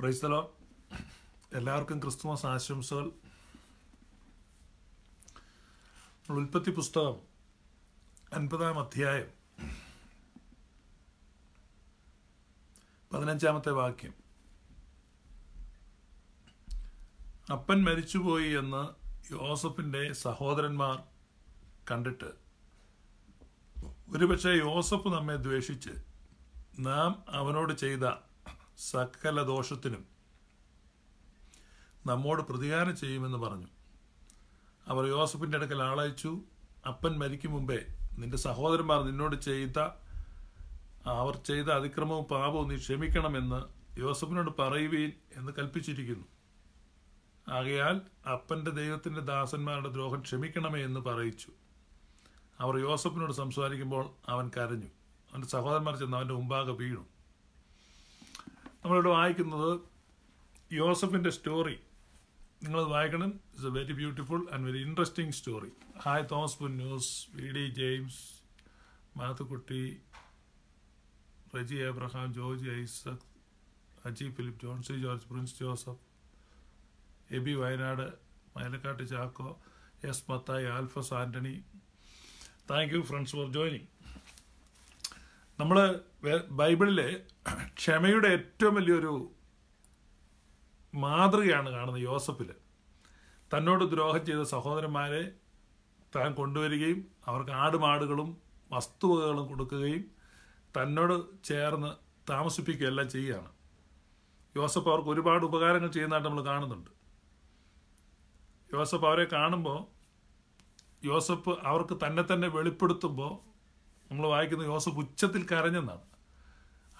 പ്രൈസ്തലോ എല്ലാവർക്കും ക്രിസ്തുമസ് ആശംസകൾ ഉൽപ്പത്തി പുസ്തകം അൻപതാം അധ്യായം പതിനഞ്ചാമത്തെ വാക്യം അപ്പൻ മരിച്ചുപോയി എന്ന് യോസഫിൻ്റെ സഹോദരന്മാർ കണ്ടിട്ട് ഒരുപക്ഷെ യോസഫ് നമ്മെ ദ്വേഷിച്ച് നാം അവനോട് ചെയ്ത സകല ദോഷത്തിനും നമ്മോട് പ്രതികാരം ചെയ്യുമെന്ന് പറഞ്ഞു അവർ യോസഫിൻ്റെ അടുക്കൽ ആളയച്ചു അപ്പൻ മരിക്കും മുമ്പേ നിന്റെ സഹോദരന്മാർ നിന്നോട് ചെയ്ത അവർ ചെയ്ത അതിക്രമവും പാപവും നീ ക്ഷമിക്കണമെന്ന് യോസഫിനോട് പറയുവീൻ എന്ന് കൽപ്പിച്ചിരിക്കുന്നു ആകയാൽ അപ്പൻ്റെ ദൈവത്തിൻ്റെ ദാസന്മാരുടെ ദ്രോഹം ക്ഷമിക്കണമേ എന്ന് പറയിച്ചു അവർ യോസഫിനോട് സംസാരിക്കുമ്പോൾ അവൻ കരഞ്ഞു അവൻ്റെ സഹോദരന്മാർ ചെന്ന് അവൻ്റെ മുമ്പാകെ വീണു നമ്മളിവിടെ വായിക്കുന്നത് യോസഫിൻ്റെ സ്റ്റോറി നിങ്ങളത് വായിക്കണം it's a very beautiful and very interesting story hi Thomas Punnoose V D James Mathukutty Reji Abraham George Isaac Aji Philip Jonsy George Prince Joseph Abi Wayanad Mayalakkattu Chacko S Mathai Alphas Antony thank you friends for joining നമ്മൾ ബൈബിളിലെ ക്ഷമയുടെ ഏറ്റവും വലിയൊരു മാതൃകയാണ് കാണുന്നത് യോസഫിൽ തന്നോട് ദ്രോഹം ചെയ്ത സഹോദരന്മാരെ താൻ കൊണ്ടുവരികയും അവർക്ക് ആടുമാടുകളും വസ്തുവകകളും കൊടുക്കുകയും തന്നോട് ചേർന്ന് താമസിപ്പിക്കുകയെല്ലാം ചെയ്യുകയാണ് യോസഫ് അവർക്ക് ഒരുപാട് ഉപകാരങ്ങൾ ചെയ്യുന്നതായിട്ട് നമ്മൾ കാണുന്നുണ്ട് യോസഫ് അവരെ കാണുമ്പോൾ യോസഫ് അവർക്ക് തന്നെ തന്നെ വെളിപ്പെടുത്തുമ്പോൾ നമ്മൾ വായിക്കുന്ന യോസഫ് ഉച്ചത്തിൽ കരഞ്ഞെന്നാണ്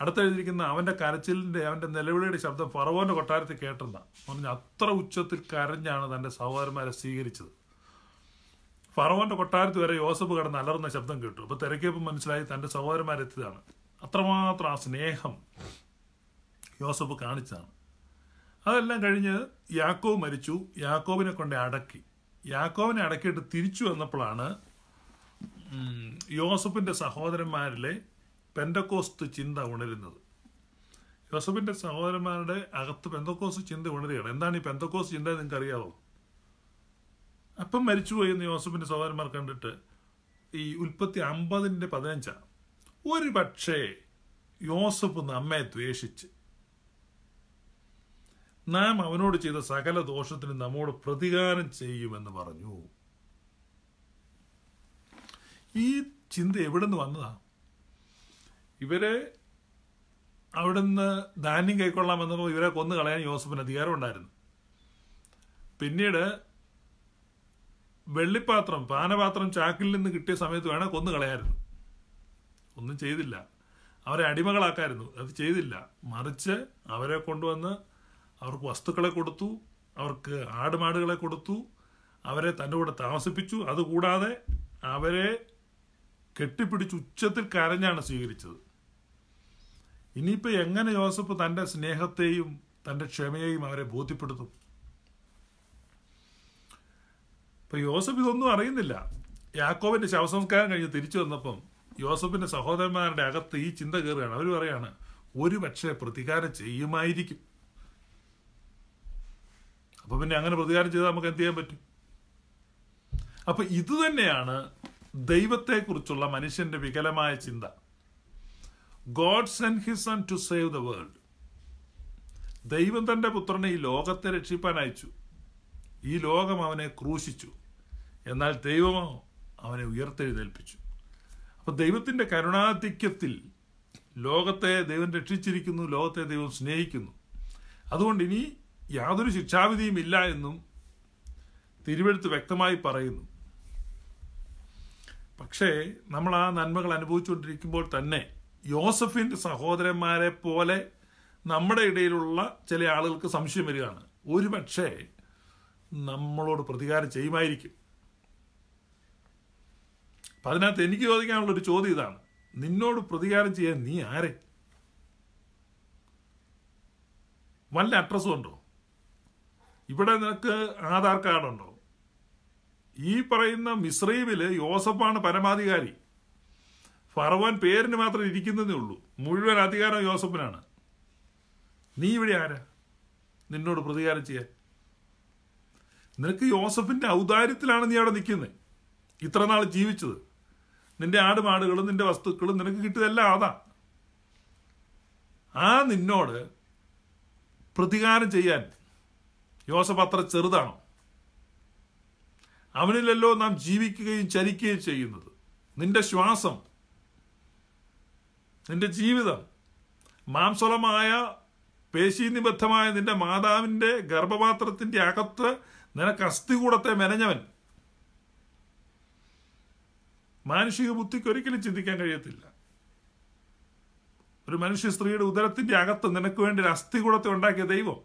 അടുത്തെഴുതിയിരിക്കുന്ന അവൻ്റെ കരച്ചിലിൻ്റെ അവൻ്റെ നിലവിളിയുടെ ശബ്ദം ഫറവോന്റെ കൊട്ടാരത്തിൽ കേട്ടെന്നാണ് പറഞ്ഞ അത്ര ഉച്ചത്തിൽ കരഞ്ഞാണ് തൻ്റെ സഹോദരന്മാരെ സ്വീകരിച്ചത് ഫറവോന്റെ കൊട്ടാരത്തിൽ വരെ യോസഫ് കടന്ന് അലർന്ന ശബ്ദം കേട്ടു അപ്പോൾ തിരക്കിയപ്പം മനസ്സിലായി തൻ്റെ സഹോദരന്മാരെത്തിയതാണ് അത്രമാത്രം ആ സ്നേഹം യോസഫ് കാണിച്ചതാണ് അതെല്ലാം കഴിഞ്ഞ് യാക്കോബ് മരിച്ചു യാക്കോബിനെ കൊണ്ട് അടക്കി യാക്കോബിനെ അടക്കിയിട്ട് തിരിച്ചു വന്നപ്പോഴാണ് യോസഫിൻ്റെ സഹോദരന്മാരിലെ പെൻഡക്കോസ്റ്റ് ചിന്ത ഉണരുന്നത് യോസഫിൻ്റെ സഹോദരന്മാരുടെ അകത്ത് പെന്തക്കോസ് ചിന്ത ഉണരുകയാണ് എന്താണ് ഈ പെന്തക്കോസ് ചിന്ത നിങ്ങൾക്ക് അറിയാവോ അപ്പം മരിച്ചുപോയി എന്ന് യോസഫിൻ്റെ സഹോദരന്മാർ കണ്ടിട്ട് ഈ ഉൽപ്പത്തി അമ്പതിൻ്റെ പതിനഞ്ചാണ് ഒരു പക്ഷേ യോസഫ് നമ്മെ ദ്വേഷിച്ച് നാം അവനോട് ചെയ്ത സകല ദോഷത്തിന് നമ്മോട് പ്രതികാരം ചെയ്യുമെന്ന് പറഞ്ഞു ഈ ചിന്ത എവിടെ നിന്ന് വന്നതാണ് ഇവരെ അവിടുന്ന് ധാന്യം കൈക്കൊള്ളാൻ ഇവരെ കൊന്നു കളയാൻ യോസഫിന് അധികാരം ഉണ്ടായിരുന്നു പിന്നീട് വെള്ളിപ്പാത്രം പാനപാത്രം ചാക്കിൽ നിന്ന് കിട്ടിയ സമയത്ത് വേണേൽ കൊന്നു കളയായിരുന്നു ഒന്നും ചെയ്തില്ല അവരെ അടിമകളാക്കായിരുന്നു അത് ചെയ്തില്ല മറിച്ച് അവരെ കൊണ്ടുവന്ന് അവർക്ക് വസ്തുക്കളെ കൊടുത്തു അവർക്ക് ആടുമാടുകളെ കൊടുത്തു അവരെ തൻ്റെ കൂടെ താമസിപ്പിച്ചു അതുകൂടാതെ അവരെ കെട്ടിപ്പിടിച്ച് ഉച്ചത്തിൽ കരഞ്ഞാണ് സ്വീകരിച്ചത് ഇനിയിപ്പോൾ എങ്ങനെ യോസഫ് തൻ്റെ സ്നേഹത്തെയും തൻ്റെ ക്ഷമയെയും അവരെ ബോധ്യപ്പെടുത്തും ഇപ്പം യോസഫ് ഇതൊന്നും അറിയുന്നില്ല യാക്കോബിന്റെ ശവസംസ്കാരം കഴിഞ്ഞ് തിരിച്ചു വന്നപ്പം യോസഫിൻ്റെ സഹോദരന്മാരുടെ അകത്ത് ഈ ചിന്ത കയറുകയാണ് അവർ പറയാണ് ഒരു പക്ഷേ പ്രതികാരം ചെയ്യുമായിരിക്കും അപ്പം പിന്നെ അങ്ങനെ പ്രതികാരം ചെയ്താൽ നമുക്ക് എന്ത് ചെയ്യാൻ പറ്റും അപ്പം ഇത് തന്നെയാണ് ദൈവത്തെക്കുറിച്ചുള്ള മനുഷ്യന്റെ വികലമായ ചിന്ത God's and his son to save the world ദൈവം തൻ്റെ പുത്രനെ ഈ ലോകത്തെ രക്ഷിപ്പാൻ അയച്ചു ഈ ലോകം അവനെ ക്രൂശിച്ചു എന്നാൽ ദൈവമോ അവനെ ഉയർത്തെഴുന്നേൽപ്പിച്ചു അപ്പോൾ ദൈവത്തിൻ്റെ കരുണാധിക്യത്തിൽ ലോകത്തെ ദൈവം രക്ഷിച്ചിരിക്കുന്നു ലോകത്തെ ദൈവം സ്നേഹിക്കുന്നു അതുകൊണ്ട് ഇനി യാതൊരു ശിക്ഷാവിധിയും ഇല്ല എന്നും തിരുവെഴുത്ത് വ്യക്തമായി പറയുന്നു പക്ഷേ നമ്മൾ ആ നന്മകൾ അനുഭവിച്ചുകൊണ്ടിരിക്കുമ്പോൾ തന്നെ യോസഫിൻ്റെ സഹോദരന്മാരെ പോലെ നമ്മുടെ ഇടയിലുള്ള ചില ആളുകൾക്ക് സംശയം വരികയാണ് ഒരു പക്ഷേ നമ്മളോട് പ്രതികാരം ചെയ്യുമായിരിക്കും അപ്പം അതിനകത്ത് എനിക്ക് ചോദിക്കാനുള്ളൊരു ചോദ്യം ഇതാണ് നിന്നോട് പ്രതികാരം ചെയ്യാൻ നീ ആരെ വല്ല അഡ്രസ്സും ഉണ്ടോ ഇവിടെ നിനക്ക് ആധാർ കാർഡുണ്ടോ ഈ പറയുന്ന മിശ്രീമിൽ യോസഫാണ് പരമാധികാരി ഫറവൻ പേരിന് മാത്രം ഇരിക്കുന്നതേ ഉള്ളൂ മുഴുവൻ അധികാരം യോസഫിനാണ് നീ ഇവിടെ ആരാ നിന്നോട് പ്രതികാരം ചെയ്യാൻ നിനക്ക് യോസഫിന്റെ ഔദാര്യത്തിലാണ് നീ അവിടെ നിൽക്കുന്നത് ഇത്ര നാൾ ജീവിച്ചത് നിന്റെ ആടുമാടുകളും നിന്റെ വസ്തുക്കളും നിനക്ക് കിട്ടിയതെല്ലാം അതാ ആ നിന്നോട് പ്രതികാരം ചെയ്യാൻ യോസഫ് അത്ര ചെറുതാണോ അവനിലല്ലോ നാം ജീവിക്കുകയും ചരിക്കുകയും ചെയ്യുന്നത് നിന്റെ ശ്വാസം നിന്റെ ജീവിതം മാംസളമായ നിബദ്ധമായ നിന്റെ മാതാവിൻ്റെ ഗർഭപാത്രത്തിൻ്റെ അകത്ത് നിനക്ക് അസ്ഥികൂടത്തെ മെനഞ്ഞവൻ മാനുഷിക ബുദ്ധിക്ക് ഒരിക്കലും ചിന്തിക്കാൻ കഴിയത്തില്ല ഒരു മനുഷ്യ സ്ത്രീയുടെ ഉദരത്തിന്റെ അകത്ത് നിനക്ക് വേണ്ടി ഒരു അസ്ഥികൂടത്തെ ഉണ്ടാക്കിയ ദൈവം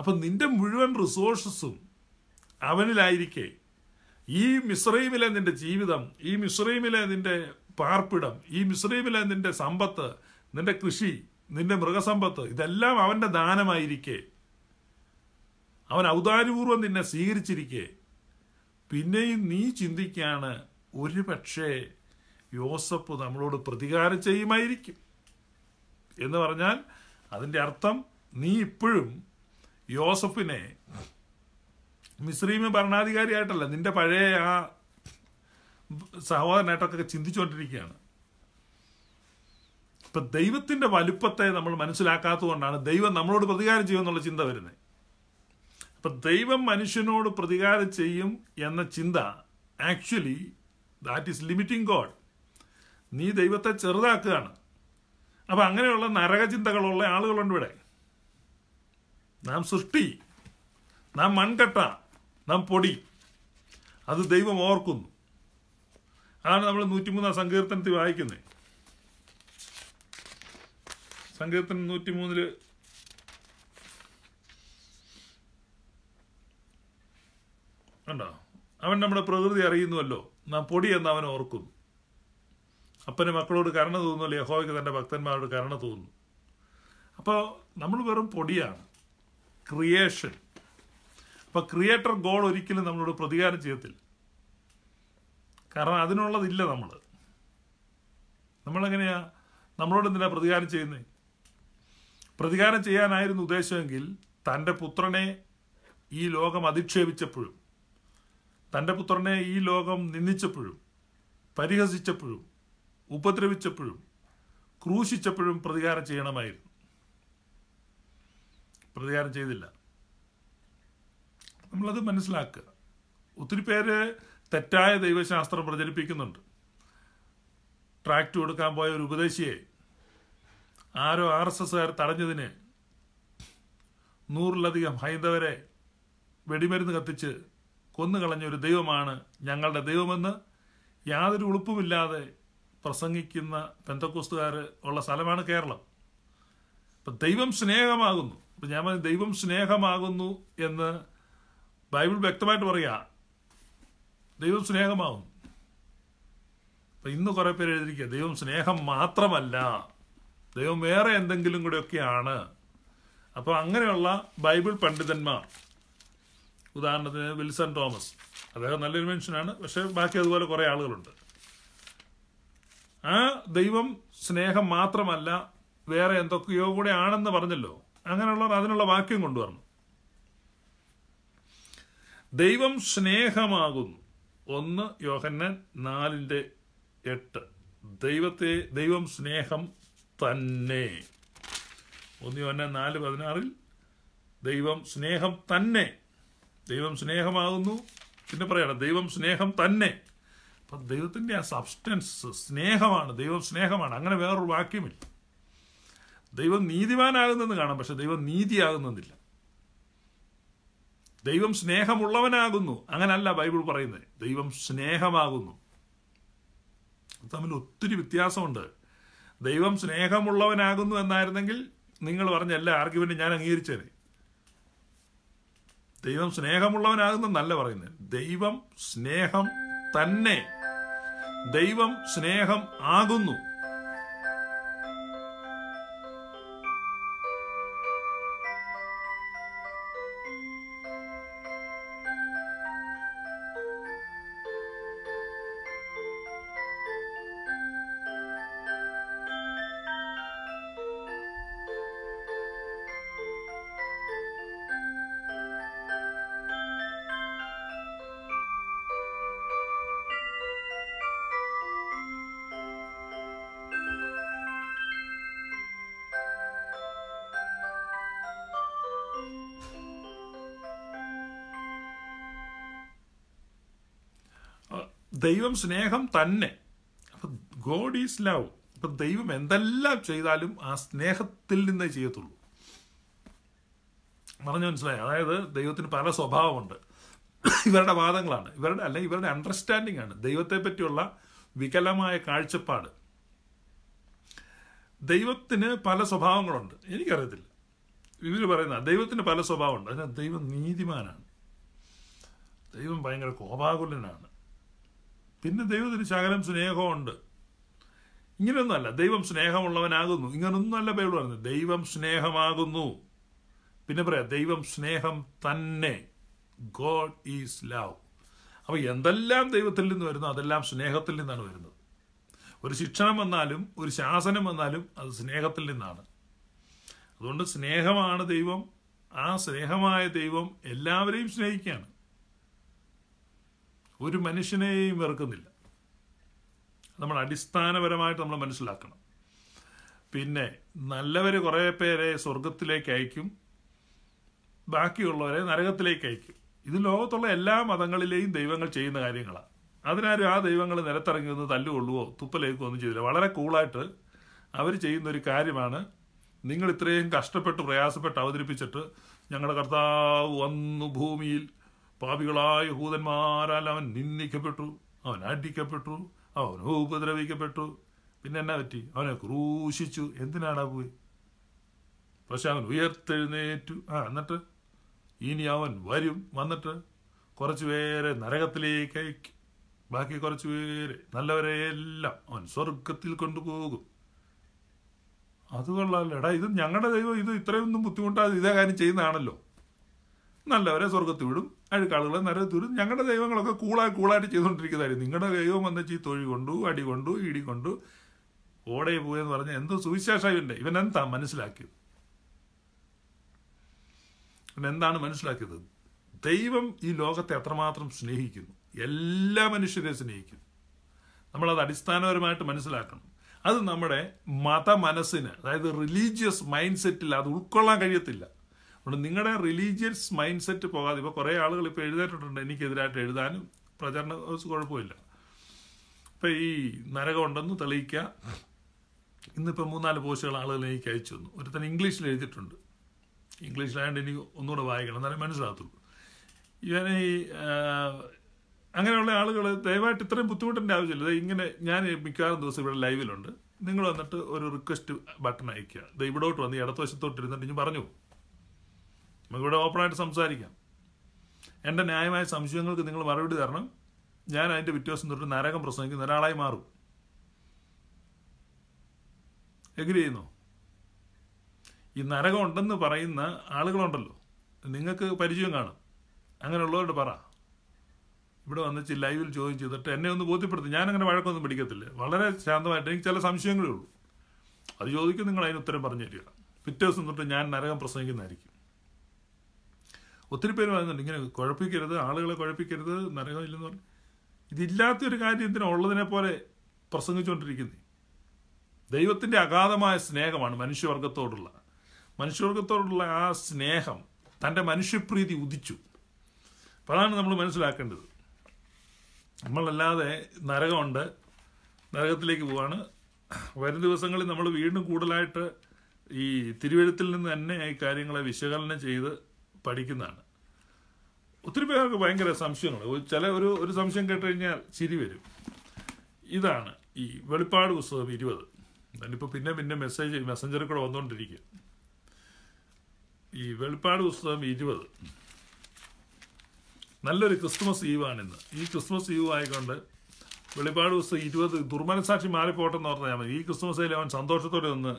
അപ്പം നിന്റെ മുഴുവൻ റിസോഴ്സസും അവനിലായിരിക്കെ ഈ മിശ്രീമിലെ നിന്റെ ജീവിതം ഈ മിശ്രീമിലെ നിന്റെ പാർപ്പിടം ഈ മിശ്രീമിലെ നിന്റെ സമ്പത്ത് നിന്റെ കൃഷി നിന്റെ മൃഗസമ്പത്ത് ഇതെല്ലാം അവന്റെ ദാനമായിരിക്കെ അവൻ ഔദാര്യപൂർവ്വം നിന്നെ സ്വീകരിച്ചിരിക്കെ പിന്നെയും നീ ചിന്തിക്കുകയാണ് ഒരു പക്ഷേ യോസഫ് നമ്മളോട് പ്രതികാരം ചെയ്യുമായിരിക്കും എന്ന് പറഞ്ഞാൽ അതിൻ്റെ അർത്ഥം നീ ഇപ്പോഴും യോസഫിനെ മിശ്രീമ് ഭരണാധികാരിയായിട്ടല്ല നിന്റെ പഴയ ആ സഹോദരനായിട്ടൊക്കെ ചിന്തിച്ചുകൊണ്ടിരിക്കുകയാണ് ഇപ്പൊ ദൈവത്തിന്റെ വലുപ്പത്തെ നമ്മൾ മനസ്സിലാക്കാത്തതുകൊണ്ടാണ് ദൈവം നമ്മളോട് പ്രതികാരം ചെയ്യുമെന്നുള്ള ചിന്ത വരുന്നത് അപ്പൊ ദൈവം മനുഷ്യനോട് പ്രതികാരം ചെയ്യും എന്ന ചിന്ത actually that is limiting God നീ ദൈവത്തെ ചെറുതാക്കുകയാണ് അപ്പൊ അങ്ങനെയുള്ള നരകചിന്തകളുള്ള ആളുകളുണ്ട് ഇവിടെ നാം സൃഷ്ടി നാം മൺകട്ട നാം പൊടി അത് ദൈവം ഓർക്കുന്നു അതാണ് നമ്മൾ നൂറ്റിമൂന്നാം സങ്കീർത്തനത്തിൽ വായിക്കുന്നത് സങ്കീർത്തനം നൂറ്റിമൂന്നില് കണ്ടോ അവൻ നമ്മുടെ പ്രകൃതി അറിയുന്നുവല്ലോ നാം പൊടി എന്ന് അവൻ ഓർക്കുന്നു അപ്പന് മക്കളോട് തോന്നുന്നു അല്ലെ യഹോയ്ക്ക് തൻ്റെ ഭക്തന്മാരോട് കരണ തോന്നുന്നു അപ്പോൾ നമ്മൾ വെറും പൊടിയാണ് ക്രിയേഷൻ ഇപ്പം ക്രിയേറ്റർ ഗോഡ് ഒരിക്കലും നമ്മളോട് പ്രതികാരം ചെയ്യത്തില്ല കാരണം അതിനുള്ളതില്ല നമ്മൾ നമ്മളെങ്ങനെയാ നമ്മളോട് എന്തിനാ പ്രതികാരം ചെയ്യുന്നത് പ്രതികാരം ചെയ്യാനായിരുന്നു ഉദ്ദേശമെങ്കിൽ തൻ്റെ പുത്രനെ ഈ ലോകം അധിക്ഷേപിച്ചപ്പോഴും തൻ്റെ പുത്രനെ ഈ ലോകം നിന്ദിച്ചപ്പോഴും പരിഹസിച്ചപ്പോഴും ഉപദ്രവിച്ചപ്പോഴും ക്രൂശിച്ചപ്പോഴും പ്രതികാരം ചെയ്യണമായിരുന്നു പ്രതികാരം ചെയ്തില്ല നമ്മളത് മനസ്സിലാക്കുക ഒത്തിരി പേര് തെറ്റായ ദൈവശാസ്ത്രം പ്രചരിപ്പിക്കുന്നുണ്ട് ട്രാക്റ്റ് കൊടുക്കാൻ പോയ ഒരു ഉപദേശിയെ ആരോ ആർ എസ് എസ്സുകാർ തടഞ്ഞതിന് നൂറിലധികം ഹൈന്ദവരെ വെടിമരുന്ന് കത്തിച്ച് കൊന്നുകളഞ്ഞ ഒരു ദൈവമാണ് ഞങ്ങളുടെ ദൈവമെന്ന് യാതൊരു ഉളുപ്പുമില്ലാതെ പ്രസംഗിക്കുന്ന പെന്തക്കോസ്തുകാർ ഉള്ള സ്ഥലമാണ് കേരളം അപ്പം ദൈവം സ്നേഹമാകുന്നു അപ്പം ഞാൻ ദൈവം സ്നേഹമാകുന്നു എന്ന് ബൈബിൾ വ്യക്തമായിട്ട് പറയാ ദൈവം സ്നേഹമാകും അപ്പം ഇന്ന് കുറേ പേര് എഴുതിയിരിക്കുക ദൈവം സ്നേഹം മാത്രമല്ല ദൈവം വേറെ എന്തെങ്കിലും കൂടെയൊക്കെയാണ് അപ്പോൾ അങ്ങനെയുള്ള ബൈബിൾ പണ്ഡിതന്മാർ ഉദാഹരണത്തിന് വിൽസൺ തോമസ് അദ്ദേഹം നല്ലൊരു മനുഷ്യനാണ് പക്ഷേ ബാക്കി അതുപോലെ കുറേ ആളുകളുണ്ട് ആ ദൈവം സ്നേഹം മാത്രമല്ല വേറെ എന്തൊക്കെയോ കൂടെ ആണെന്ന് പറഞ്ഞല്ലോ അങ്ങനെയുള്ളവർ അതിനുള്ള വാക്യം കൊണ്ടുവരണം ദൈവം സ്നേഹമാകുന്നു ഒന്ന് യോഹന്നൻ നാലിൻ്റെ എട്ട് ദൈവത്തെ ദൈവം സ്നേഹം തന്നെ ഒന്ന് യോഹന്നൻ നാല് പതിനാറിൽ ദൈവം സ്നേഹം തന്നെ ദൈവം സ്നേഹമാകുന്നു പിന്നെ പറയണം ദൈവം സ്നേഹം തന്നെ അപ്പം ദൈവത്തിൻ്റെ ആ സബ്സ്റ്റൻസ് സ്നേഹമാണ് ദൈവം സ്നേഹമാണ് അങ്ങനെ വേറൊരു വാക്യമില്ല ദൈവം നീതിമാനാകുന്നെന്ന് കാണാം പക്ഷെ ദൈവം നീതിയാകുന്നതില്ല ദൈവം സ്നേഹമുള്ളവനാകുന്നു അങ്ങനല്ല ബൈബിൾ പറയുന്നത് ദൈവം സ്നേഹമാകുന്നു തമ്മിൽ ഒത്തിരി വ്യത്യാസമുണ്ട് ദൈവം സ്നേഹമുള്ളവനാകുന്നു എന്നായിരുന്നെങ്കിൽ നിങ്ങൾ പറഞ്ഞ എല്ലാ ആർഗ്യുമെന്റും ഞാൻ അംഗീകരിച്ചേനെ ദൈവം സ്നേഹമുള്ളവനാകുന്നല്ല പറയുന്നത് ദൈവം സ്നേഹം തന്നെ ദൈവം സ്നേഹം ആകുന്നു ദൈവം സ്നേഹം തന്നെ അപ്പം ഗോഡ് ഈസ് ലവ് അപ്പം ദൈവം എന്തെല്ലാം ചെയ്താലും ആ സ്നേഹത്തിൽ നിന്നേ ചെയ്യത്തുള്ളൂ പറഞ്ഞു മനസ്സിലായി അതായത് ദൈവത്തിന് പല സ്വഭാവമുണ്ട് ഇവരുടെ വാദങ്ങളാണ് ഇവരുടെ അല്ലെങ്കിൽ ഇവരുടെ അണ്ടർസ്റ്റാൻഡിംഗ് ആണ് ദൈവത്തെ പറ്റിയുള്ള വികലമായ കാഴ്ചപ്പാട് ദൈവത്തിന് പല സ്വഭാവങ്ങളുണ്ട് എനിക്കറിയത്തില്ല ഇവർ പറയുന്ന ദൈവത്തിന് പല സ്വഭാവമുണ്ട് അതിനാൽ ദൈവം നീതിമാനാണ് ദൈവം ഭയങ്കര കോപാകുലനാണ് പിന്നെ ദൈവത്തിന് ശകലം സ്നേഹമുണ്ട് ഇങ്ങനെയൊന്നുമല്ല ദൈവം സ്നേഹമുള്ളവനാകുന്നു ഇങ്ങനൊന്നുമല്ല ബൈബിൾ പറയുന്നത് ദൈവം സ്നേഹമാകുന്നു പിന്നെ പറയാം ദൈവം സ്നേഹം തന്നെ ഗോഡ് ഈസ് ലവ് അപ്പോൾ എന്തെല്ലാം ദൈവത്തിൽ നിന്ന് വരുന്നു അതെല്ലാം സ്നേഹത്തിൽ നിന്നാണ് വരുന്നത് ഒരു ശിക്ഷണം വന്നാലും ഒരു ശാസനം വന്നാലും അത് സ്നേഹത്തിൽ നിന്നാണ് അതുകൊണ്ട് സ്നേഹമാണ് ദൈവം ആ സ്നേഹമായ ദൈവം എല്ലാവരെയും സ്നേഹിക്കുകയാണ് ഒരു മനുഷ്യനെയും വെറുക്കുന്നില്ല നമ്മൾ അടിസ്ഥാനപരമായിട്ട് നമ്മൾ മനസ്സിലാക്കണം പിന്നെ നല്ലവർ കുറേ പേരെ സ്വർഗത്തിലേക്ക് അയക്കും ബാക്കിയുള്ളവരെ നരകത്തിലേക്ക് അയക്കും ഇത് ലോകത്തുള്ള എല്ലാ മതങ്ങളിലെയും ദൈവങ്ങൾ ചെയ്യുന്ന കാര്യങ്ങളാണ് അതിനാരും ആ ദൈവങ്ങൾ നിരത്തിറങ്ങി ഒന്ന് തല്ലുകൊള്ളുവോ തുപ്പലേക്കോ ഒന്നും ചെയ്തില്ല വളരെ കൂളായിട്ട് അവർ ചെയ്യുന്ന ഒരു കാര്യമാണ് നിങ്ങൾ ഇത്രയും കഷ്ടപ്പെട്ട് പ്രയാസപ്പെട്ട് അവതരിപ്പിച്ചിട്ട് ഞങ്ങളുടെ കർത്താവ് വന്നു ഭൂമിയിൽ പാപികളായ ഹൂതന്മാരാൽ അവൻ നിന്ദിക്കപ്പെട്ടു അവൻ അടിക്കപ്പെട്ടു അവൻ ഉപദ്രവിക്കപ്പെട്ടു പിന്നെ എന്നാ പറ്റി അവനെ ക്രൂശിച്ചു എന്തിനാടാ പോയി പക്ഷെ അവൻ ഉയർത്തെഴുന്നേറ്റു ആ എന്നിട്ട് ഇനി അവൻ വരും വന്നിട്ട് കുറച്ചുപേരെ നരകത്തിലേക്ക് അയക്കും ബാക്കി കുറച്ചു പേര് നല്ലവരെയെല്ലാം അവൻ സ്വർഗത്തിൽ കൊണ്ടുപോകും അത് ഇത് ഞങ്ങളുടെ ദൈവം ഇത് ഇത്രയൊന്നും ബുദ്ധിമുട്ടാതെ ഇതേ കാര്യം ചെയ്യുന്നതാണല്ലോ നല്ലവരെ സ്വർഗത്തിൽ വിടും അഴുക്കാളുകളെ നരകത്തിൽ വിടും ഞങ്ങളുടെ ദൈവങ്ങളൊക്കെ കൂളായി കൂളായിട്ട് ചെയ്തുകൊണ്ടിരിക്കുന്നതായിരുന്നു നിങ്ങളുടെ ദൈവം വന്ന ചീ തൊഴി കൊണ്ടു അടി കൊണ്ടു ഇടി കൊണ്ടു ഓടെ പോയെന്ന് പറഞ്ഞ് എന്തോ സുവിശേഷം ഇവൻ്റെ ഇവൻ എന്താ മനസ്സിലാക്കിയത് ഇവൻ എന്താണ് മനസ്സിലാക്കിയത് ദൈവം ഈ ലോകത്തെ അത്രമാത്രം സ്നേഹിക്കുന്നു എല്ലാ മനുഷ്യരെയും സ്നേഹിക്കുന്നു നമ്മളത് അടിസ്ഥാനപരമായിട്ട് മനസ്സിലാക്കണം അത് നമ്മുടെ മത മനസ്സിന് അതായത് റിലീജിയസ് മൈൻഡ് സെറ്റിൽ അത് ഉൾക്കൊള്ളാൻ കഴിയത്തില്ല അതുകൊണ്ട് നിങ്ങളുടെ റിലീജിയസ് മൈൻഡ് സെറ്റ് പോകാതെ ഇപ്പോൾ കുറേ ആളുകൾ ഇപ്പോൾ എഴുതാനിട്ടുണ്ട് എനിക്കെതിരായിട്ട് എഴുതാനും പ്രചരണ കുഴപ്പമില്ല ഇപ്പം ഈ നരകമുണ്ടെന്ന് തെളിയിക്കുക ഇന്നിപ്പോൾ മൂന്നാല് പോസ്റ്റുകൾ ആളുകൾ എനിക്ക് അയച്ചു തന്നു ഒരുത്തൻ ഇംഗ്ലീഷിൽ എഴുതിയിട്ടുണ്ട് ഇംഗ്ലീഷിലായതുകൊണ്ട് എനിക്ക് ഒന്നുകൂടെ വായിക്കണം എന്നാലേ മനസ്സിലാകത്തുള്ളൂ ഇവനെ ഈ അങ്ങനെയുള്ള ആളുകൾ ദയവായിട്ട് ഇത്രയും ബുദ്ധിമുട്ടിൻ്റെ ആവശ്യമില്ല ഇങ്ങനെ ഞാൻ മിക്കവാറും ദിവസം ഇവിടെ ലൈവിലുണ്ട് നിങ്ങൾ വന്നിട്ട് ഒരു റിക്വസ്റ്റ് ബട്ടൺ അയക്കുക ഇത് ഇവിടോട്ട് വന്ന് ഇടത്തുവശത്തോട്ട് ഇരുന്നിട്ട് ഇനി പറഞ്ഞു നമുക്കിവിടെ ഓപ്പണായിട്ട് സംസാരിക്കാം എൻ്റെ ന്യായമായ സംശയങ്ങൾക്ക് നിങ്ങൾ മറുപടി തരണം ഞാൻ അതിൻ്റെ വ്യത്യാസം തൊട്ട് നരകം പ്രസംഗിക്കുന്ന ഒരാളായി മാറും എഗ്രി ചെയ്യുന്നു ഈ നരകം ഉണ്ടെന്ന് പറയുന്ന ആളുകളുണ്ടല്ലോ നിങ്ങൾക്ക് പരിചയം കാണും അങ്ങനെയുള്ളവരോട് പറ ഇവിടെ വന്നിച്ച് ലൈവിൽ ചോദ്യം ചെയ്തിട്ട് എന്നെ ഒന്ന് ബോധ്യപ്പെടുത്തി ഞാനങ്ങനെ വഴക്കൊന്നും പിടിക്കത്തില്ല വളരെ ശാന്തമായിട്ട് എനിക്ക് ചില സംശയങ്ങളേ ഉള്ളൂ അത് ചോദിക്കും നിങ്ങൾ അതിന് ഉത്തരം പറഞ്ഞു തരിക പിറ്റേ ദിവസം തൊട്ട് ഞാൻ നരകം പ്രസംഗിക്കുന്നതായിരിക്കും ഒത്തിരി പേര് പറയുന്നുണ്ട് ഇങ്ങനെ കുഴപ്പിക്കരുത് ആളുകളെ കുഴപ്പിക്കരുത് നരകമില്ലെന്ന് പറഞ്ഞു ഇതില്ലാത്തൊരു കാര്യം ഇതിനെ ഉള്ളതിനെ പോലെ പ്രസംഗിച്ചുകൊണ്ടിരിക്കുന്നത് ദൈവത്തിൻ്റെ അഗാധമായ സ്നേഹമാണ് മനുഷ്യവർഗത്തോടുള്ള മനുഷ്യവർഗത്തോടുള്ള ആ സ്നേഹം തൻ്റെ മനുഷ്യപ്രീതി ഉദിച്ചു അതാണ് നമ്മൾ മനസ്സിലാക്കേണ്ടത് നമ്മളല്ലാതെ നരകമുണ്ട് നരകത്തിലേക്ക് പോവാണ് വരും ദിവസങ്ങളിൽ നമ്മൾ വീണ്ടും കൂടുതലായിട്ട് ഈ തിരുവഴുത്തിൽ നിന്ന് തന്നെ ഈ കാര്യങ്ങളെ വിശകലനം ചെയ്ത് പഠിക്കുന്നതാണ് ഒത്തിരി പേർക്ക് ഭയങ്കര സംശയങ്ങളുണ്ട് ചില ഒരു ഒരു സംശയം കേട്ട് കഴിഞ്ഞാൽ ചിരി വരും ഇതാണ് ഈ വെളിപ്പാട് പുസ്തകം ഇരുപത് ഞാനിപ്പോൾ പിന്നെ പിന്നെ മെസ്സേജ് മെസ്സഞ്ചറിൽ കൂടെ വന്നുകൊണ്ടിരിക്കുക ഈ വെളിപ്പാട് പുസ്തകം ഇരുപത് നല്ലൊരു ക്രിസ്മസ് ഈവാണിന്ന് ഈ ക്രിസ്മസ് ഈവ് ആയിക്കൊണ്ട് വെളിപ്പാട് പുസ്തകം ഇരുപത് ദുർമനസാക്ഷി മാറിപ്പോട്ടെന്ന് പറഞ്ഞാൽ ഈ ക്രിസ്മസിൽ അവൻ സന്തോഷത്തോടെ ഒന്ന്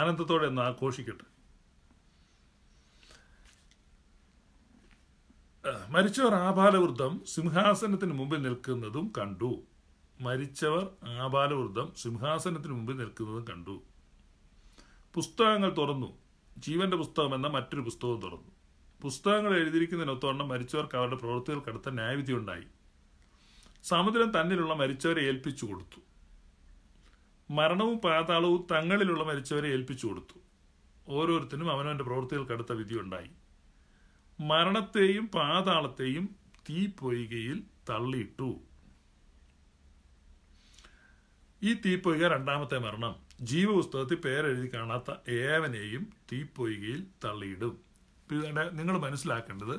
ആനന്ദത്തോടെ ഒന്ന് ആഘോഷിക്കട്ടെ മരിച്ചവർ ആബാലവൃദ്ധം സിംഹാസനത്തിന് മുമ്പിൽ നിൽക്കുന്നതും കണ്ടു മരിച്ചവർ ആബാലവൃദ്ധം സിംഹാസനത്തിന് മുമ്പിൽ നിൽക്കുന്നതും കണ്ടു പുസ്തകങ്ങൾ തുറന്നു ജീവന്റെ പുസ്തകം എന്ന മറ്റൊരു പുസ്തകം തുറന്നു പുസ്തകങ്ങൾ എഴുതിയിരിക്കുന്നതിനൊത്തോണം മരിച്ചവർക്ക് അവരുടെ പ്രവൃത്തികൾക്കടുത്ത ന്യായവിധി ഉണ്ടായി സമുദ്രം തന്നിലുള്ള മരിച്ചവരെ ഏൽപ്പിച്ചു കൊടുത്തു മരണവും പാതാളവും തങ്ങളിലുള്ള മരിച്ചവരെ ഏൽപ്പിച്ചു കൊടുത്തു ഓരോരുത്തരും അവനവന്റെ പ്രവൃത്തികൾക്കടുത്ത വിധി ഉണ്ടായി മരണത്തെയും പാതാളത്തെയും തീപ്പൊയ്കയിൽ തള്ളിയിട്ടു ഈ തീപ്പൊയ്ക രണ്ടാമത്തെ മരണം ജീവപുസ്തകത്തിൽ പേരെഴുതി കാണാത്ത ഏവനെയും തീപ്പൊയ്കയിൽ തള്ളിയിടും നിങ്ങൾ മനസ്സിലാക്കേണ്ടത്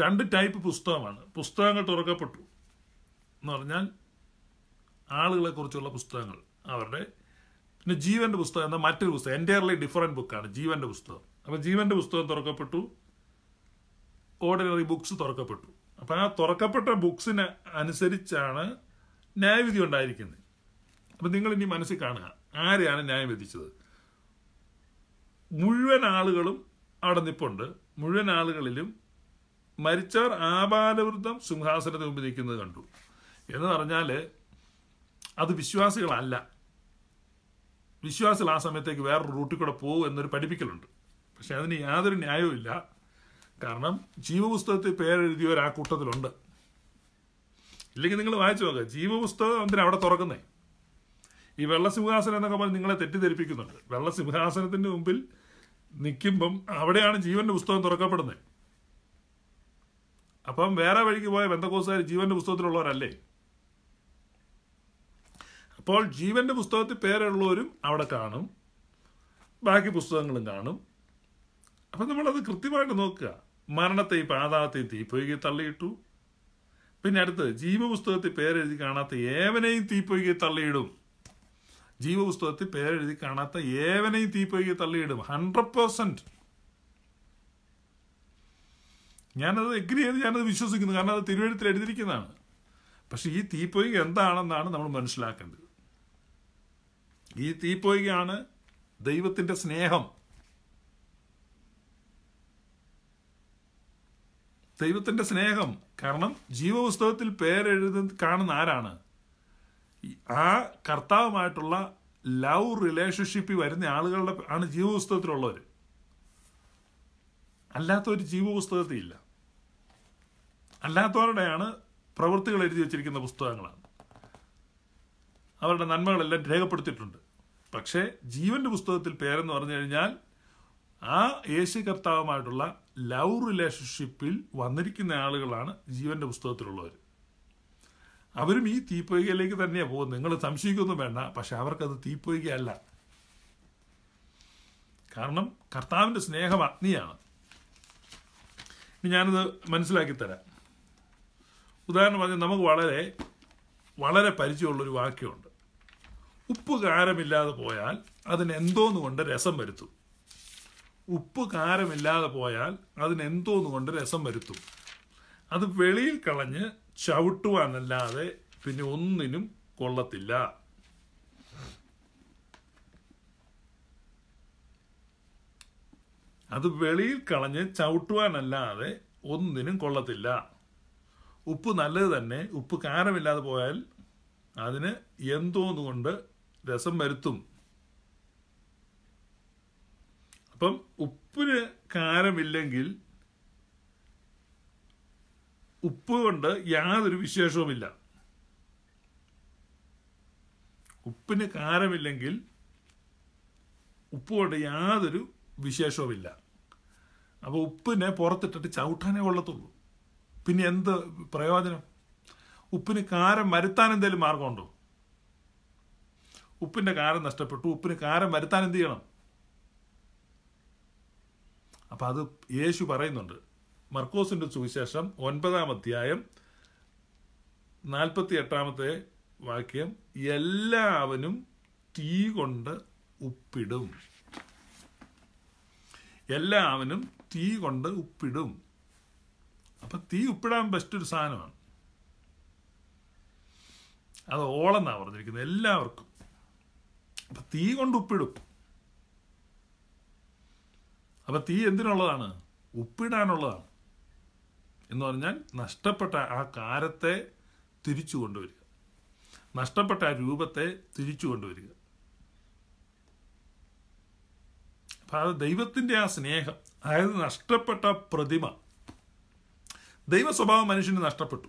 രണ്ട് ടൈപ്പ് പുസ്തകമാണ് പുസ്തകങ്ങൾ തുറക്കപ്പെട്ടു എന്ന് പറഞ്ഞാൽ ആളുകളെക്കുറിച്ചുള്ള പുസ്തകങ്ങൾ അവരുടെ പിന്നെ ജീവന്റെ പുസ്തകം എന്ന മറ്റൊരു പുസ്തകം എൻ്റയർലി ഡിഫറൻറ്റ് ബുക്കാണ് ജീവന്റെ പുസ്തകം അപ്പോൾ ജീവന്റെ പുസ്തകം തുറക്കപ്പെട്ടു ഓർഡിനറി ബുക്സ് തുറക്കപ്പെട്ടു അപ്പം ആ തുറക്കപ്പെട്ട ബുക്സിന് അനുസരിച്ചാണ് ന്യായവിധി ഉണ്ടായിരിക്കുന്നത് അപ്പം നിങ്ങൾ ഇനി മനസ്സിൽ കാണുക ആരെയാണ് ന്യായം വിധിച്ചത് മുഴുവൻ ആളുകളും അവിടെ നിപ്പുണ്ട് മുഴുവൻ ആളുകളിലും മരിച്ചവർ ആപാലവൃദ്ധം സിംഹാസനത്തിൽ മുമ്പ് നിൽക്കുന്നത് കണ്ടു എന്ന് പറഞ്ഞാൽ അത് വിശ്വാസികളല്ല വിശ്വാസികൾ ആ സമയത്തേക്ക് വേറൊരു റൂട്ടിൽ കൂടെ പോകും എന്നൊരു പഠിപ്പിക്കലുണ്ട് പക്ഷെ അതിന് യാതൊരു ന്യായവും ഇല്ല കാരണം ജീവപുസ്തകത്തിൽ പേരെഴുതിയ ഒരു ആ കൂട്ടത്തിലുണ്ട് ഇല്ലെങ്കിൽ നിങ്ങൾ വായിച്ചു നോക്കുക ജീവപുസ്തകം എന്തിനാ അവിടെ തുറക്കുന്നേ ഈ വെള്ളസിംഹാസനം എന്നൊക്കെ പറഞ്ഞ് നിങ്ങളെ തെറ്റിദ്ധരിപ്പിക്കുന്നുണ്ട് വെള്ളസിംഹാസനത്തിൻ്റെ മുമ്പിൽ നിൽക്കുമ്പം അവിടെയാണ് ജീവന്റെ പുസ്തകം തുറക്കപ്പെടുന്നത് അപ്പം വേറെ വഴിക്ക് പോയ ബന്ധക്കോസുകാർ ജീവന്റെ പുസ്തകത്തിലുള്ളവരല്ലേ അപ്പോൾ ജീവന്റെ പുസ്തകത്തിൽ പേരുള്ളവരും അവിടെ കാണും ബാക്കി പുസ്തകങ്ങളും കാണും അപ്പം നമ്മളത് കൃത്യമായിട്ട് നോക്കുക മരണത്തെയും പാതാളത്തെയും തീപ്പൊയ്കെ തള്ളിയിട്ടു പിന്നെ അടുത്തത് ജീവപുസ്തകത്തിൽ പേരെഴുതി കാണാത്ത ഏവനെയും തീപ്പൊയ്കെ തള്ളിയിടും ജീവപുസ്തകത്തിൽ പേരെഴുതി കാണാത്ത ഏവനെയും തീപ്പൊയ്കെ തള്ളിയിടും ഹൺഡ്രഡ് പേഴ്സൻറ്റ് ഞാനത് എഗ്രി ചെയ്ത് ഞാനത് വിശ്വസിക്കുന്നു കാരണം അത് തിരുവഴുത്തിൽ എഴുതിയിരിക്കുന്നതാണ് പക്ഷേ ഈ തീപ്പൊയ്ക എന്താണെന്നാണ് നമ്മൾ മനസ്സിലാക്കേണ്ടത് ഈ തീപ്പൊയ്കയാണ് ദൈവത്തിൻ്റെ സ്നേഹം ദൈവത്തിൻ്റെ സ്നേഹം കാരണം ജീവപുസ്തകത്തിൽ പേരെഴുത കാണുന്ന ആരാണ് ആ കർത്താവുമായിട്ടുള്ള ലവ് റിലേഷൻഷിപ്പിൽ വരുന്ന ആളുകളുടെ ആണ് ജീവപുസ്തകത്തിലുള്ളവർ അല്ലാത്തൊരു ജീവപുസ്തകത്തിൽ ഇല്ല അല്ലാത്തവരുടെയാണ് പ്രവൃത്തികൾ എഴുതി വച്ചിരിക്കുന്ന പുസ്തകങ്ങളാണ് അവരുടെ നന്മകളെല്ലാം രേഖപ്പെടുത്തിയിട്ടുണ്ട് പക്ഷേ ജീവന്റെ പുസ്തകത്തിൽ പേരെന്ന് പറഞ്ഞു കഴിഞ്ഞാൽ ആ യേശു കർത്താവുമായിട്ടുള്ള ലവ് റിലേഷൻഷിപ്പിൽ വന്നിരിക്കുന്ന ആളുകളാണ് ജീവന്റെ പുസ്തകത്തിലുള്ളവർ അവരും ഈ തീപ്പൊയ്കയിലേക്ക് തന്നെയാണ് പോകുന്നത് നിങ്ങൾ സംശയിക്കൊന്നും വേണ്ട പക്ഷെ അവർക്കത് തീപ്പൊയ്കയല്ല കാരണം കർത്താവിൻ്റെ സ്നേഹം അഗ്നിയാണ് ഇനി ഞാനിത് മനസ്സിലാക്കി തരാം ഉദാഹരണം പറഞ്ഞാൽ നമുക്ക് വളരെ വളരെ പരിചയമുള്ളൊരു വാക്യമുണ്ട് ഉപ്പ് കാരമില്ലാതെ പോയാൽ അതിന് എന്തോന്നുകൊണ്ട് രസം വരുത്തും ഉപ്പ് കാരമില്ലാതെ പോയാൽ അതിനെന്തോന്നുകൊണ്ട് രസം വരുത്തും അത് വെളിയിൽ കളഞ്ഞ് ചവിട്ടുവാനല്ലാതെ പിന്നെ ഒന്നിനും കൊള്ളത്തില്ല അത് വെളിയിൽ കളഞ്ഞ് ചവിട്ടുവാനല്ലാതെ ഒന്നിനും കൊള്ളത്തില്ല ഉപ്പ് നല്ലത് തന്നെ ഉപ്പ് കാരമില്ലാതെ പോയാൽ അതിന് എന്തോന്നുകൊണ്ട് രസം വരുത്തും അപ്പം ഉപ്പിന് കാരമില്ലെങ്കിൽ ഉപ്പ് കൊണ്ട് യാതൊരു വിശേഷവുമില്ല ഉപ്പിന് കാരമില്ലെങ്കിൽ ഉപ്പ് കൊണ്ട് യാതൊരു വിശേഷവുമില്ല അപ്പോൾ ഉപ്പിനെ പുറത്തിട്ടിട്ട് ചവിട്ടാനേ കൊള്ളത്തുള്ളൂ പിന്നെ എന്ത് പ്രയോജനം ഉപ്പിന് കാരം വരുത്താൻ എന്തെങ്കിലും മാർഗമുണ്ടോ ഉപ്പിൻ്റെ കാരം നഷ്ടപ്പെട്ടു ഉപ്പിന് കാരം വരുത്താൻ എന്ത് ചെയ്യണം അപ്പം അത് യേശു പറയുന്നുണ്ട് മർക്കോസിൻ്റെ സുവിശേഷം ഒൻപതാം അധ്യായം നാൽപ്പത്തി എട്ടാമത്തെ വാക്യം എല്ലാവനും തീ കൊണ്ട് ഉപ്പിടും എല്ലാവനും തീ കൊണ്ട് ഉപ്പിടും അപ്പം തീ ഉപ്പിടാൻ ബെസ്റ്റ് ഒരു സാധനമാണ് അത് ഓളെന്നാണ് പറഞ്ഞിരിക്കുന്നത് എല്ലാവർക്കും അപ്പം തീ കൊണ്ട് ഉപ്പിടും അപ്പൊ തീ എന്തിനുള്ളതാണ് ഉപ്പിടാനുള്ളതാണ് എന്ന് പറഞ്ഞാൽ നഷ്ടപ്പെട്ട ആ കാരത്തെ തിരിച്ചു കൊണ്ടുവരിക നഷ്ടപ്പെട്ട ആ രൂപത്തെ തിരിച്ചു കൊണ്ടുവരിക അപ്പൊ അത് ദൈവത്തിന്റെ ആ സ്നേഹം അതായത് നഷ്ടപ്പെട്ട പ്രതിമ ദൈവ സ്വഭാവം മനുഷ്യന് നഷ്ടപ്പെട്ടു